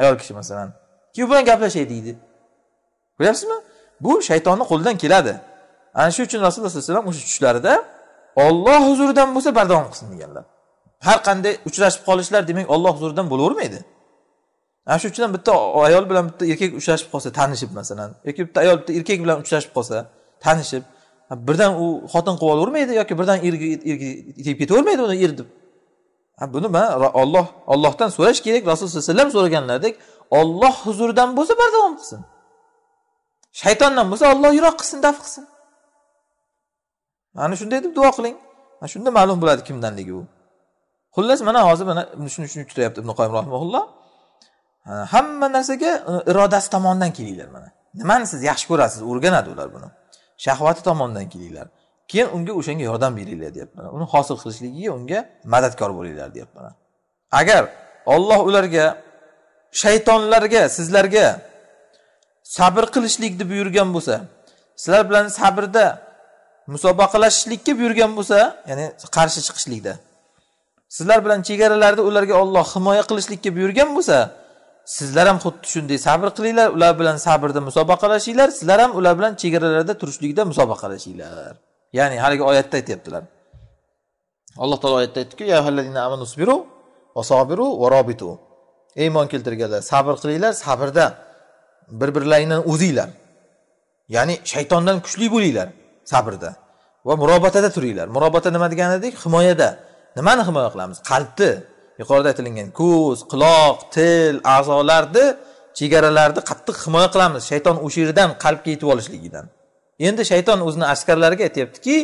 ayol kishi masalan keyin bilan gaplashay deydi ko'ryapsizmi bu shaytonni qo'lidan keladi ana shu uchun rasululloh sallallohu alayhi vasallam o'sha tushlarida olloh huzuridan bo'lsa bardavom qilsin deganlar har qanday uchrashib qolishlar demak olloh huzuridan bo'lavermaydi ana shu uchun bitta ayol bilan bitta erkak uchrashib qolsa tanishib masalan yoki bitta ayol bitta erkak bilan uchrashib qolsa tanishib birdan u xotin qilib olavermaydi yoki birdan erga erga tegib ketavermaydi uni er deb buni man olloh ollohdan so'rash kerak rasululloh sallallohu alayhi vasallam so'raganlaridek olloh huzuridan bo'lsa bardavom qilsin shaytondan bo'lsa olloh yiroq qilsin daf qilsin mana shunday deb duo qiling mana shunda ma'lum bo'ladi kimdanligi u xullas mana hozir mana shuni shuni tutyapti ibn qoyim rahimaulloh hamma narsaga e, irodasi tomonidan kelinglar mana nimani siz yaxshi ko'rasiz o'rganadi ular buni shahvati tomonidan kelinglar keyin unga o'shanga yordam beringlar mana uni hosil qilishligiga unga madadkor bo'linglar mana agar olloh ularga shaytonlarga sizlarga sabr qilishlikni buyurgan bo'lsa sizlar bilan sabrda musobaqalashishlikka buyurgan bo'lsa ya'ni qarshi chiqishlikda sizlar bilan chegaralarda ularga olloh himoya qilishlikka buyurgan bo'lsa sizlar ham xuddi shunday sabr qilinglar ular bilan sabrda musobaqalashinglar sizlar ham ular bilan chegaralarda turishlikda musobaqalashinglar ya'ni haligi oyatda aytyaptilar alloh taolo oyatda aytdiki iymon keltirganlar sabr qilinglar sabrda bir birlaringdan o'zinglar ya'ni shaytondan kuchli bo'linglar sabrda va murobatada turinglar murobata nima degan edik himoyada nimani himoya qilamiz qalbni yuqorida aytilingan ko'z quloq til a'zolarni chegaralarni qattiq himoya qilamiz shayton o'sha yerdan qalbga yetib olishligidan endi shayton o'zini askarlariga aytyaptiki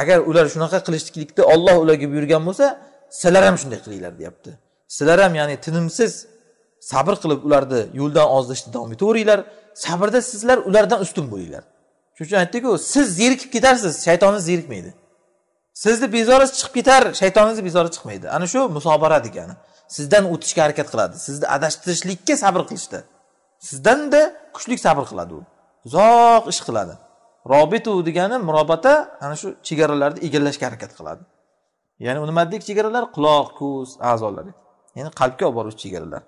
agar ular shunaqa qilishlikni olloh ularga buyurgan bo'lsa sizlar ham shunday qilinglar deyapti sizlar ham ya'ni tinimsiz sabr qilib ularni yo'ldan ozdirishni davom etaveringlar sabrda sizlar ulardan ustun bo'linglar shuning uchun aytdiku siz zerikib ketarsiz shaytoniz zerikmaydi sizni bezoringiz chiqib ketar shaytoningizni bezori chiqmaydi ana shu musobara degani sizdan o'tishga harakat qiladi sizni adashtirishlikka sabr qilishda sizdanda kuchli sabr qiladi u uzoq ish qiladi robitu degani murobata ana shu chegaralarni egallashga harakat qiladi ya'ni u nimadek chegaralar quloq ko'z a'zolar ya'ni qalbga olib boruvchi chegaralar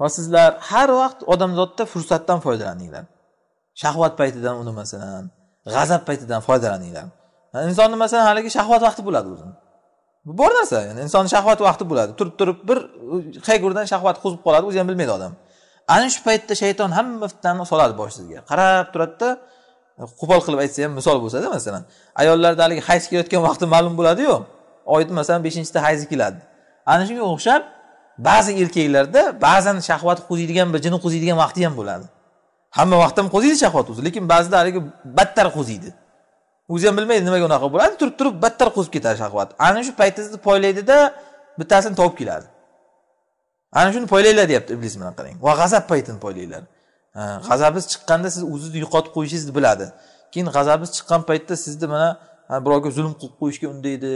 va sizlar har vaqt odamzodda fursatdan foydalaninglar shahvat paytidan masalan g'azab paytidan foydalaninglar insonni masalan haligi shahvat vaqti bo'ladi o'zini bu bor narsa ya'ni insonni shahvat vaqti bo'ladi turib turib bir qaygurdan shahvat qo'zib qoladi o'zi ham bilmaydi odam ana shu paytda shayton hamma fitnani soladi boshingizga qarab turadida e, qo'pol qilib aytsa ham misol bo'lsada masalan ayollarda haligi hayz kelayotgan vaqti ma'lum bo'ladiyu oyni masalan beshinchida hayzi keladi ana shunga o'xshab ba'zi erkaklarda ba'zan shahvat qo'ziydigan bir jini qo'ziydigan vaqti ham bo'ladi hamma vaqt ham qo'ziydi shahvat o'zi lekin ba'zida haligi battar qo'ziydi o'zi ham bilmaydi nimaga unaqa bo'ladi turib turib battar qo'zib ketadi shahvat ana shu paytingizni poylaydida bittasini topib keladi ana shuni poylanglar deyapti iblis bilan qarang va g'azab paytini poylanglar g'azabingiz chiqqanda siz o'zizni yo'qotib qo'yishingizni biladi keyin g'azabingiz chiqqan paytda sizni mana birovga zulm qilib qo'yishga undaydi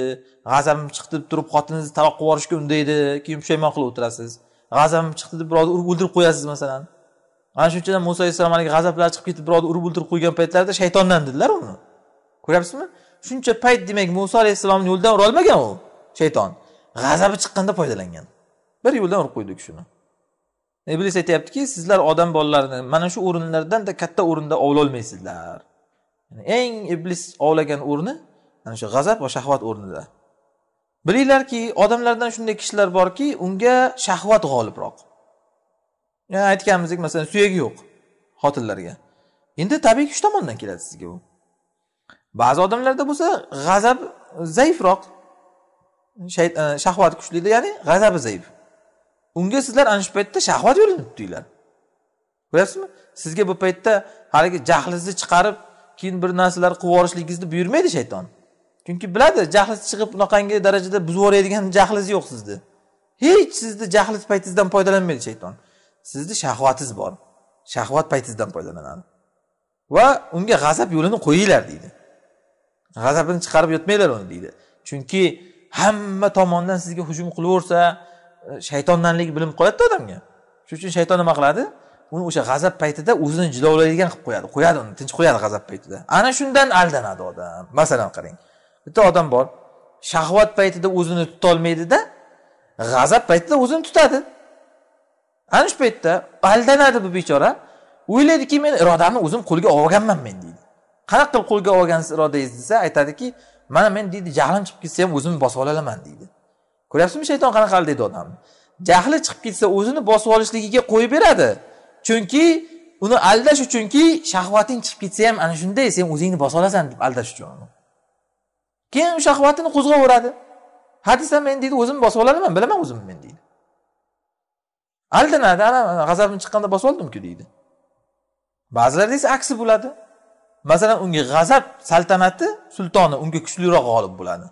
g'azabim chiqdi deb turib xotiningizni taloq qilib yuborishga undaydi keyin pushaymon qilib o'tirasiz g'azabim chiqdi deb birovni urib o'ldirib qo'yasiz masalan ana shuning uchun muso alayhissalom haligi g'azablari chiqib ketib birovni urib o'ldirib qo'ygan paytlarida shaytondan dedilar uni ko'ryapsizmi shuncha payt demak muso alayhissalomni yo'lidan olmagan u shayton g'azabi chiqqanda foydalangan bir yo'ldan urib qo'ydi u kishini iblis aytyaptiki sizlar odam bolalarini mana shu o'rinlardanda katta o'rinda ovlolmaysizlar yani eng iblis ovlagan o'rni mana shu g'azab va shahvat o'rnida bilinglarki odamlardan shunday kishilar borki unga shahvat g'olibroq yani aytganimizdek masalan suyagi yo'q xotinlarga endi tabiiyki shu tomondan keladi sizga u ba'zi odamlarda bo'lsa g'azab zaifroq e, shahvat kuchlida ya'ni g'azabi zaif unga sizlar ana shu paytda shahvat yo'lini ko'ryapsizmi sizga bu paytda haligi jahlingizni chiqarib keyin bir narsalar qilib yuborishligingizni buyurmaydi shayton chunki biladi jahlingiz chiqib unaqangi darajada buzib yuboradigan jahlingiz yo'q sizni hech sizni jahlingiz paytingizdan foydalanmaydi shayton sizni shahvatingiz bor shahvat paytingizdan foydalanadi va unga g'azab yo'lini qo'yinglar deydi g'azabini chiqarib yotmanglar uni deydi chunki hamma tomondan sizga hujum qilaversa e, shaytondanligi bilinib qoladida odamga shuning uchun shayton nima qiladi uni o'sha g'azab paytida o'zini jilovlaydigan qilib qo'yadi qo'yadi uni tinch qo'yadi g'azab paytida ana shundan aldanadi odam masalan qarang bitta odam bor shahvat paytida o'zini tutolmaydida g'azab paytida o'zini tutadi ana shu paytda aldanadi bu bechora o'ylaydiki men irodamni o'zim qo'lga olganman men deydi qanaqa qilib qo'lga olgansiz irodangiz desa aytadiki mana men deydi jahlim chiqib ketsa ham o'zimni bosib olaman deydi ko'ryapsizmi shayton qanaqa aldaydi odamni jahli chiqib ketsa o'zini bosib olishligiga qo'yib beradi chunki uni aldash uchunki shahvating chiqib ketsa ham ana shunday sen o'zingni bosa olasan deb aldash uchun keyin u shahvatini qo'zg'avoradi ha desa men deydi o'zimni bosib ololaman bilaman o'zimni men deydi aldanadi ana g'azabim chiqqanda bosib oldimku deydi ba'zilarda esa aksi bo'ladi masalan unga g'azab saltanati sultoni unga kuchliroq g'olib bo'ladi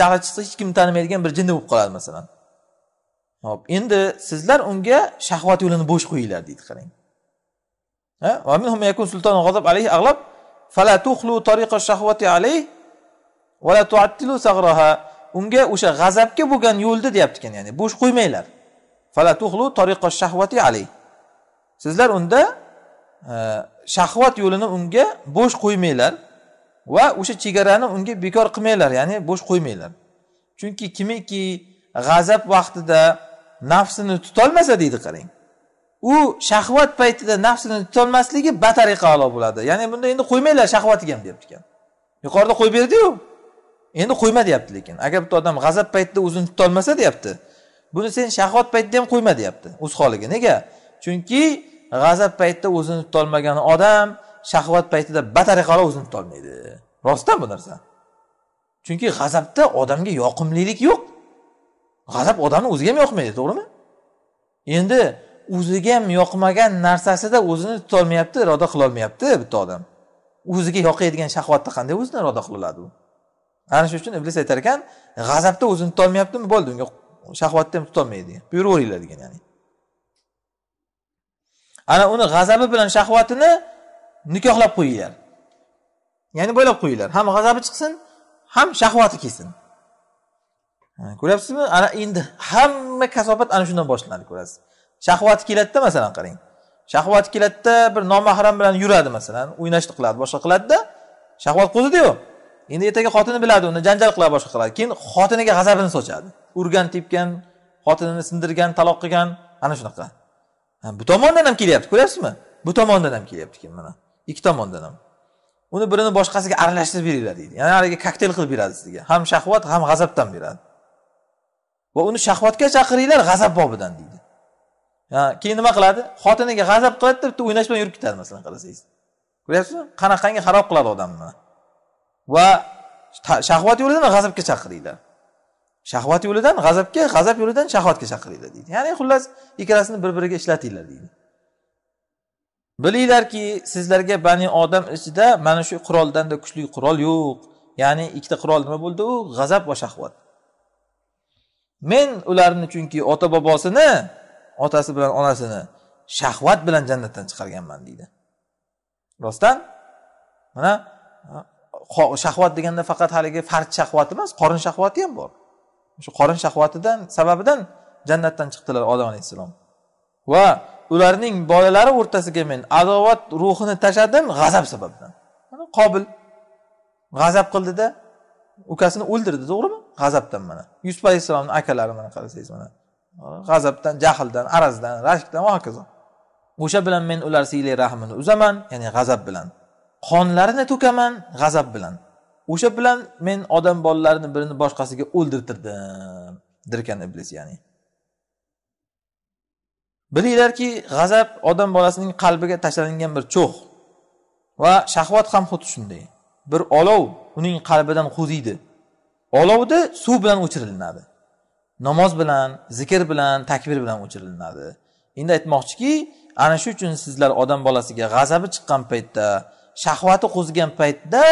jahli chiqsa hech kim tanimaydigan bir jinni bo'lib qoladi masalan hop endi sizlar unga shahvat yo'lini bo'sh qo'yinglar deydi qarang sulton g'azab alayhi ag'lab tariqa shahvati alayh tuattilu unga o'sha g'azabga bo'lgan yo'lni deyapti ekan ya'ni bo'sh qo'ymanglar tariqa shahvati alayh sizlar unda e, shahvat yo'lini unga bo'sh qo'ymanglar va o'sha chegarani unga bekor qilmanglar ya'ni bo'sh qo'ymanglar chunki kimiki g'azab vaqtida nafsini tutolmasa deydi qarang u shahvat paytida nafsini tutolmasligi batariqa alo bo'ladi ya'ni bunda endi qo'ymanglar shahvatiga ham deyapti ekan yuqorida qo'yib berdiyu endi qo'yma deyapti lekin agar bitta odam g'azab paytida o'zini tutolmasa deyapti buni sen shahvat paytida ham qo'yma deyapti o'z holiga nega chunki g'azab paytida o'zini tutolmagan odam shahvat paytida batariqaroq o'zini tutolmaydi rostdan bu narsa chunki g'azabda odamga yoqimlilik yo'q g'azab odamni o'ziga ham yoqmaydi to'g'rimi endi o'ziga ham yoqmagan narsasida o'zini tutolmayapti iroda qilolmayapti bitta odam o'ziga yoqadigan shahvatda qanday o'zini iroda qila oladi u ana shuning uchun iblis aytar ekan g'azabda o'zini tutolmayaptimi bo'ldi unga shahvatda ham tutolmaydi buyuraveringlar degan ya'ni ana uni g'azabi bilan shahvatini nikohlab qo'yinglar ya'ni bo'ylab qo'yinglar ham g'azabi chiqsin ham shahvati kelsin ko'ryapsizmi ana endi hamma kasofat ana shundan boshlanadi ko'rasiz shahvati keladida masalan qarang shahvati keladida bir nomahram bilan yuradi masalan o'ynashni qiladi boshqa qiladida shahvat qo'zidiyu endi ertaga xotini biladi uni janjal qiladi boshqa qiladi keyin xotiniga g'azabini sochadi urgan tepgan xotinini sindirgan taloq qilgan ana shunaqa bu tomondan ham kelyapti ko'ryapsizmi bu tomondan ham kelyapti keyin mana ikki tomondan ham uni birini boshqasiga aralashtirib beringlar deydi ya'ni haligi kokteyl qilib beradi sizga ham shahvat ham g'azabdan beradi va uni shahvatga chaqiringlar g'azab bobidan deydi keyin nima qiladi xotiniga g'azab qiladida bitta o'ynash bilan yurib ketadi masalan qarasangiz ko'ryapsizmi qanaqangi xarob qiladi odamni va shahvat yo'lida g'azabga chaqiringlar shahvat yo'lidan g'azabga g'azab yo'lidan shahvatga chaqiringlar deydi ya'ni xullas ikkalasini bir biriga ishlatinglar deydi bilinglarki sizlarga bani odam ichida mana shu quroldanda kuchli qurol yo'q ya'ni ikkita qurol nima bo'ldi u g'azab va shahvat men ularni chunki ota bobosini otasi bilan onasini shahvat bilan jannatdan chiqarganman deydi rostdan mana shahvat deganda faqat haligi farz shahvati emas qorin shahvati ham bor shu qorin shahvatidan sababidan jannatdan chiqdilar odam alayhissalom va ularning bolalari o'rtasiga men adovat ruhini tashladim g'azab sababidan qobil g'azab qildida ukasini o'ldirdi to'g'rimi g'azabdan mana yusuf alayhissalomni akalari mana qarasangiz mana g'azabdan jahldan arazdan rashkdan va hokazo o'sha bilan men ular siylay rahmini uzaman ya'ni g'azab bilan qonlarini to'kaman g'azab bilan o'sha bilan men odam bolalarini birini boshqasiga o'ldirtirdim dirkan iblis ya'ni bilinglarki g'azab odam bolasining qalbiga tashlangan bir cho'g' va shahvat ham xuddi shunday bir olov uning qalbidan huziydi olovni suv bilan o'chirilinadi namoz bilan zikr bilan takbir bilan o'chirilinadi endi aytmoqchiki ana shu uchun sizlar odam bolasiga g'azabi chiqqan paytda shahvati qo'zigan paytda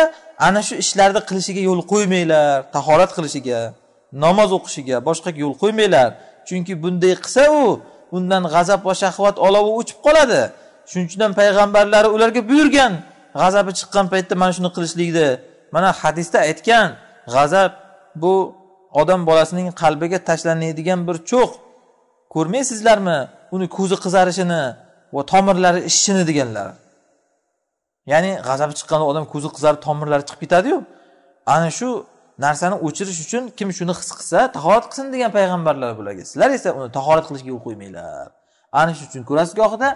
ana shu ishlarni qilishiga yo'l qo'ymanglar tahorat qilishiga namoz o'qishiga boshqa yo'l qo'ymanglar chunki bunday qilsa u undan g'azab va shahvat olovi o'chib qoladi shuning uchun payg'ambarlari ularga buyurgan g'azabi chiqqan paytda mana shuni qilishlikni mana hadisda aytgan g'azab bu odam bolasining qalbiga tashlanadigan bir cho'q ko'rmaysizlarmi uni ko'zi qizarishini va tomirlari ishishini deganlar ya'ni g'azab chiqqanda odam ko'zi qizarib tomirlari chiqib ketadiyu ana shu narsani o'chirish uchun kim shuni his qilsa tahorat qilsin degan payg'ambarlar bularga sizlar esa uni tahorat qilishga yo'l qo'ymanglar ana shu uchun ko'rasiz gohida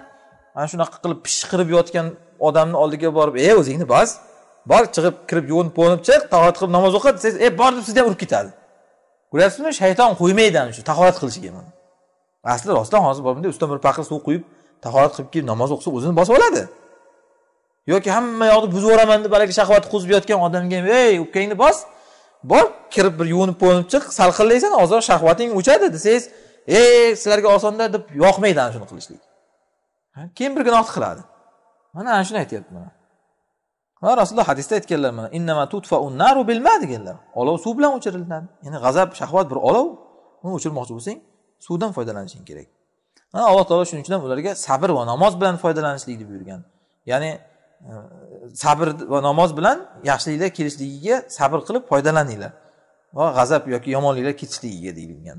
ana shunaqa qilib pishqirib yotgan odamni oldiga borib ey o'zingni bos bor chiqib kirib yuvinib po'nib chiq tahorat qilib namoz o'qi desangiz e bor deb sizni ham urib ketadi ko'ryapsizmi shayton qo'ymaydi ana shu tahorat qilishiga mana asli rostdan hozir bunday ustidan bir paqir suv quyib tahorat qilib kelib namoz o'qisa o'zini bosib oladi yoki hamma yoqni buzib yuboraman deb haligi shahvatni quzib yotgan odamga ey o'pkangni bos bor kirib bir yuvinib po'nib chiq salqinlaysan ozroq shahvating o'chadi desangiz ey sizlarga osonda deb yoqmaydi ana shuni qilishlik keyin bir gunohni qiladi mana ana shuni mana va rasululloh hadisda aytganlar mana innama un naru bilma deganlar olov suv bilan o'chiriladi ya'ni g'azab shahvat bir olov uni o'chirmoqchi bo'lsang suvdan foydalanishing kerak mana alloh taolo shuning uchun ham ularga sabr va namoz bilan foydalanishlikni buyurgan ya'ni sabr va namoz bilan yaxshiliklar kelishligiga sabr qilib foydalaninglar va g'azab yoki yomonliklar ketishligiga deyilgan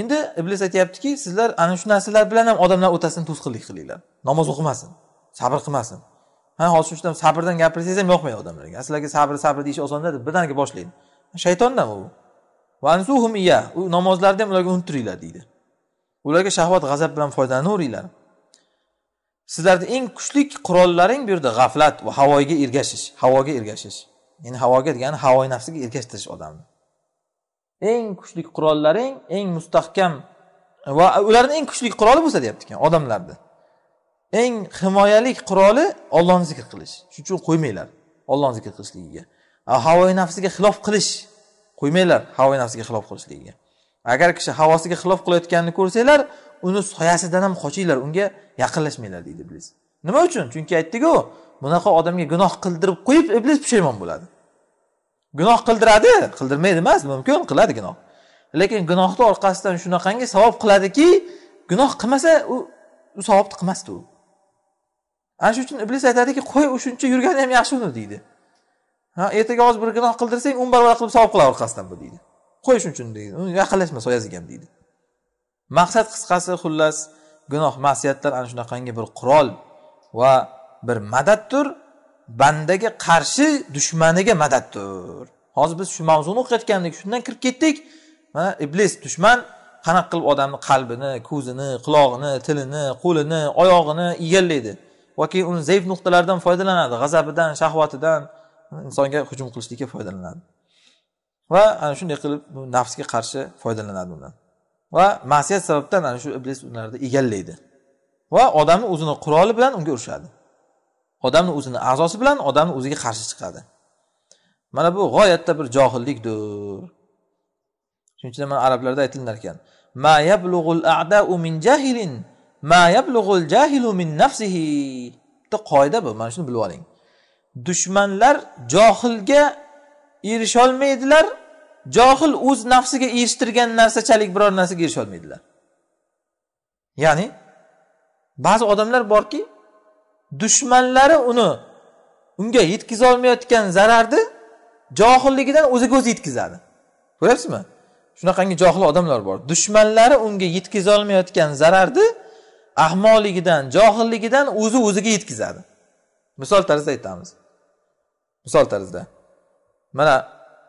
endi iblis aytyaptiki sizlar ana shu narsalar bilan ham odamlar o'rtasida to'sqinlik qilinglar namoz o'qimasin sabr qilmasin ha hozir shundan sabrdan gapirsangiz ham yoqmaydi odamlarga sizlarga sabr sabr deyish osonda deb birdaniga boshlaydi shaytondan u u namozlarni ham ularga unuttiringlar deydi ularga shahvat g'azab bilan foydalanaveringlar sizlarni eng kuchli qurollaring bu yerda g'aflat va havoga ergashish havoga ergashish ya'ni havoga degani havoi nafsiga ergashtirish odamni eng kuchli qurollaring eng mustahkam va ularni eng kuchli quroli bo'lsa deyapti ekan odamlarni eng himoyalik quroli ollohni zikr qilish shuning uchun qo'ymanglar ollohni zikr qilishligiga havoi nafsiga xilof qilish qo'ymanglar havoi nafsiga xilof qilishligiga agar kishi havosiga xilof qilayotganini ko'rsanglar uni soyasidan ham qochinglar unga yaqinlashmanglar deydi iblis nima uchun chunki aytdiku bunaqa odamga gunoh qildirib qo'yib iblis pushaymon bo'ladi gunoh qildiradi qildirmaydi emas mumkin qiladi gunoh lekin gunohni orqasidan shunaqangi savob qiladiki gunoh qilmasa u u savobni qilmasdi u ana shuning uchun iblis aytadiki qo'y u shuncha yurgani ham yaxshi uni deydi ha ertaga hozir bir gunoh qildirsang o'n barobar qilib savob qiladi orqasidan bu deydi qo'y shuning uchun deydi uni yaqinlashma soyasiga ham deydi maqsad qisqasi xullas gunoh ma'siyatlar ana shunaqangi bir qurol va bir madaddir bandaga qarshi dushmaniga madaddir hozir biz shu mavzuni o'qiyotgandik shundan kirib ketdik mana iblis dushman qanaqa qilib odamni qalbini ko'zini qulog'ini tilini qo'lini oyog'ini egallaydi yoki uni zaif nuqtalaridan foydalanadi g'azabidan shahvatidan insonga hujum qilishlikka foydalanadi va ana shunday qilib nafsga qarshi foydalanadi undan va ma'siyat sababdan ana shu iblis ularni egallaydi va odamni o'zini quroli bilan unga urushadi odamni o'zini a'zosi bilan odamni o'ziga qarshi chiqadi mana bu g'oyatda bir johillikdir shuning uchun mana arablarda aytilar ekan ma yablug'ul a'da'u min jahilin ma yablug'ul jahilu min nafsihi bitta qoida bu mana shuni bilib oling dushmanlar johilga erisholmaydilar johil o'z nafsiga eshittirgan narsachalik biror narsaga erisholmaydilar ya'ni ba'zi odamlar borki dushmanlari uni unga yetkazolmayotgan zararni johilligidan o'ziga o'zi yetkazadi ko'ryapsizmi shunaqangi johil odamlar bor dushmanlari unga yetkazolmayotgan zararni ahmoqligidan johilligidan o'zi o'ziga yetkazadi misol tarzida aytamiz misol tarzida mana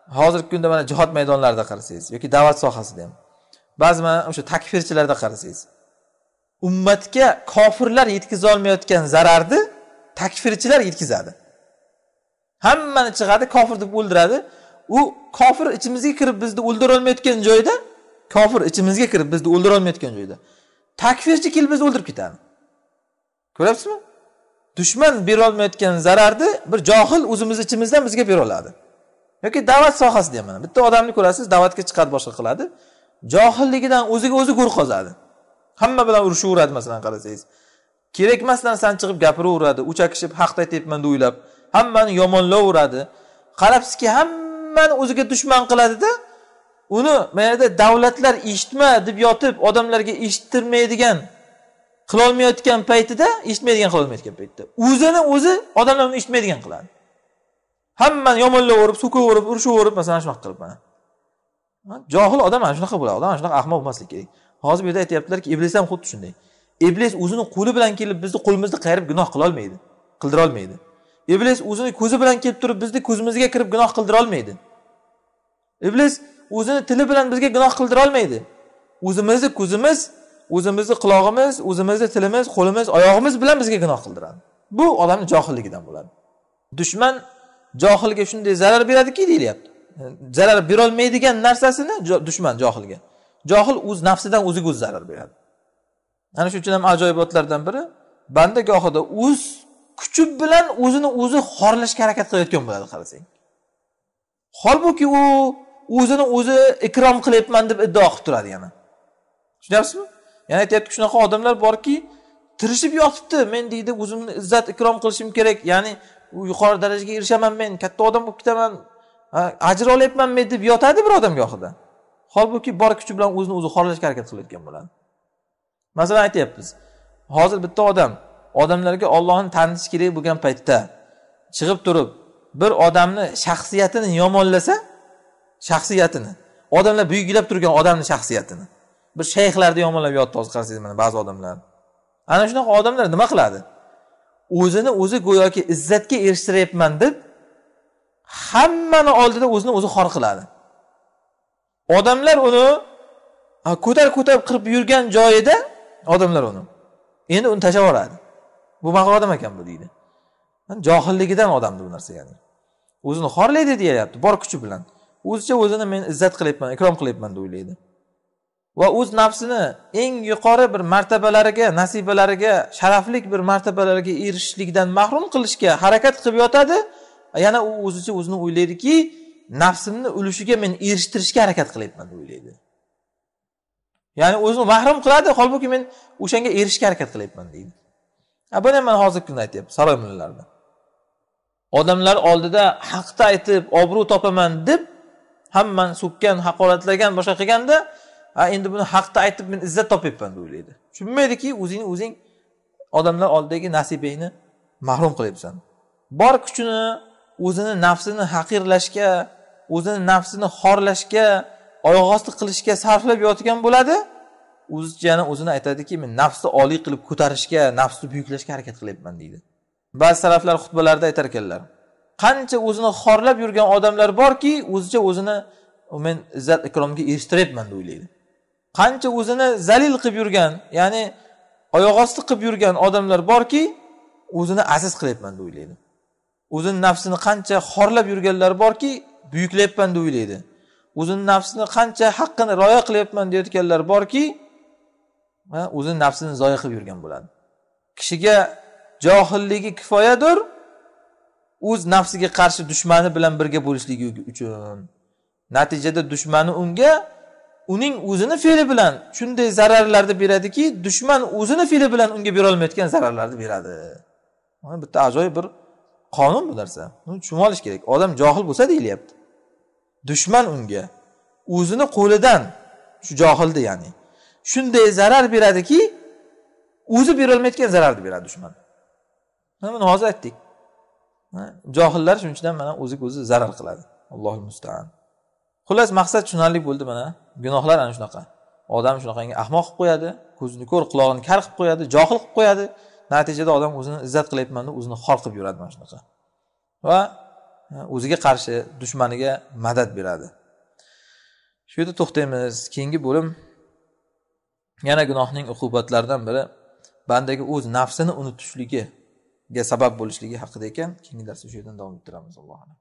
hozirgi kunda mana jihod maydonlarida qarasangiz yoki da'vat sohasida ham ba'zi mana o'sha takfirchilarda qarasangiz ummatga kofirlar yetkazolmayotgan zararni takfirchilar yetkazadi hammani chiqadi kofir deb o'ldiradi u kofir ichimizga kirib bizni o'ldirolmayotgan joyda kofir ichimizga kirib bizni o'ldirolmayotgan joyda takfirchi kelib bizni o'ldirib ketadi ko'ryapsizmi dushman berolmayotgan zararni bir johil o'zimiz ichimizdan bizga beroladi yoki da'vat sohasida ham mana bitta odamni ko'rasiz da'vatga chiqadi boshqa qiladi johilligidan o'ziga o'zi go'r qozadi hamma bilan urishaveradi masalan qarasangiz kerak emas narsani chiqib gapiraveradi uchakishib haqni aytyapman o'ylab hammani yomonlayveradi qarabsizki hammani o'ziga dushman qiladida uni mana yerda davlatlar eshitma deb yotib odamlarga eshittirmaydigan qilolmayotgan paytida eshitmaydigan qilolmayotgan paytda o'zini o'zi odamlar uni eshitmaydigan qiladi hammani yomonlayverib so'kaverib urishaverib masalan shunaqa mana johil odam mana shunaqa bo'ladi odam shunaqa ahmoq bo'lmaslik kerak hozir bu yerda aytyaptilarki iblis ham xuddi shunday iblis o'zini qo'li bilan kelib bizni qo'limizni qayirib gunoh qilolmaydi qildirolmaydi iblis o'zini ko'zi bilan kelib turib bizni ko'zimizga kirib gunoh qildirolmaydi iblis o'zini tili bilan bizga gunoh qildirolmaydi o'zimizni ko'zimiz o'zimizni qulog'imiz o'zimizni tilimiz qo'limiz oyog'imiz bilan bizga gunoh qildiradi bu odamni johilligidan bo'ladi dushman johilga shunday zarar beradiki deyilyapti zarar berolmaydigan narsasini dushman johilga johil o'z nafsidan o'ziga o'zi zarar beradi ana shuning uchun ham ajoyibotlardan biri banda gohida o'z kuchi bilan o'zini o'zi xorlashga harakat qilayotgan bo'ladi qarasang holbuki u o'zini o'zi ikrom qilyapman deb iddao qilib turadi yana tushunyapsizmi yana aytyaptiki shunaqa odamlar borki tirishib yotibdi men deydi o'zimni izzat ikrom qilishim kerak ya'ni u yuqori darajaga erishaman men katta odam bo'lib ketaman ajr olyapman men deb yotadi bir odam gohida holbuki bor kuchi bilan o'zini o'zi xorlashga harakat qilayotgan bo'ladi masalan aytyapmiz hozir bitta odam odamlarga ollohni tanitish kerak bo'lgan paytda chiqib turib bir odamni shaxsiyatini yomonlasa shaxsiyatini odamlar buyuklab turgan odamni shaxsiyatini bir shayxlarni yomonlab yotdi hozir qarasangiz mana ba'zi odamlar ana shunaqa odamlar nima qiladi o'zini o'zi go'yoki izzatga erishtiryapman deb hammani oldida o'zini o'zi xor qiladi odamlar uni ko'tar ko'tar qilib yurgan joyida odamlar uni endi uni tashlab yuboradi bu bunaqa odam ekan bu deydi johilligidan odamni bu narsa ya'ni o'zini xorlaydi deyapti bor kuchi bilan o'zicha o'zini men izzat qilyapman ikrom qilyapman deb o'ylaydi va o'z nafsini eng yuqori bir martabalariga nasibalariga sharaflik bir martabalarga erishishlikdan mahrum qilishga harakat qilib yotadi yana u o'zicha o'zini o'ylaydiki nafsimni ulushiga men erishtirishga harakat qilyapman deb o'ylaydi ya'ni o'zini mahrum qiladi holbuki men o'shanga erishishga harakat qilyapman deydi buni ham man hozirgi kunda aytyapman saroy mullalarida odamlar oldida haqni aytib obro' topaman deb hammani so'kkan haqoratlagan boshqa qilganda a endi buni haqni aytib men izzat topyapman deb o'ylaydi tushunmaydiki o'zingni o'zing odamlar oldidagi nasibangni mahrum qilyapsan bor kuchini o'zini nafsini haqirlashga o'zini nafsini xorlashga oyoq osti qilishga sarflab yotgan bo'ladi o'zicha yana o'zini aytadiki men nafsni oliy qilib ko'tarishga nafsni buyuklashga harakat qilyapman deydi ba'zi saraflar xutbalarida aytar ekanlar qancha o'zini xorlab yurgan odamlar borki o'zicha o'zini men izzat ikromga erishtiryapman deb o'ylaydi qancha o'zini zalil qilib yurgan ya'ni oyoq osti qilib yurgan odamlar borki o'zini aziz qilyapman deb o'ylaydi o'zini nafsini qancha xorlab yurganlar borki buyuklayapman deb o'ylaydi o'zini nafsini qancha haqqini rioya qilyapman deyayotganlar borki o'zini nafsini zoya qilib yurgan bo'ladi kishiga johilligi kifoyadir o'z nafsiga qarshi dushmani bilan birga bo'lishligi uchun natijada dushmani unga uning o'zini fe'li bilan shunday zararlarni beradiki dushman o'zini fe'li bilan unga berolmayotgan zararlarni beradi mana bitta ajoyib bir qonun bu narsa buni tushunib olish kerak odam johil bo'lsa deyilyapti dushman unga o'zini qo'lidan shu johilni ya'ni shunday zarar beradiki o'zi berolmayotgan zararni beradi dushman mana buni hozir aytdik johillar shuning uchun mana o'ziga o'zi zarar qiladi allohu mustaan xullas maqsad tushunarli bo'ldi mana gunohlar ana shunaqa odam shunaqangi ahmoq qilib qo'yadi ko'zini ko'r qulog'ini kar qilib qo'yadi johil qilib qo'yadi natijada odam o'zini izzat qilyapman deb o'zini xor qilib yuradi mana shunaqa va e, o'ziga qarshi dushmaniga madad beradi shu yerda to'xtaymiz keyingi bo'lim yana gunohning uqubatlaridan biri bandaga o'z nafsini unutishligiga sabab bo'lishligi haqida ekan keyingi darsda shu yerdan davom ettiramiz alloh alam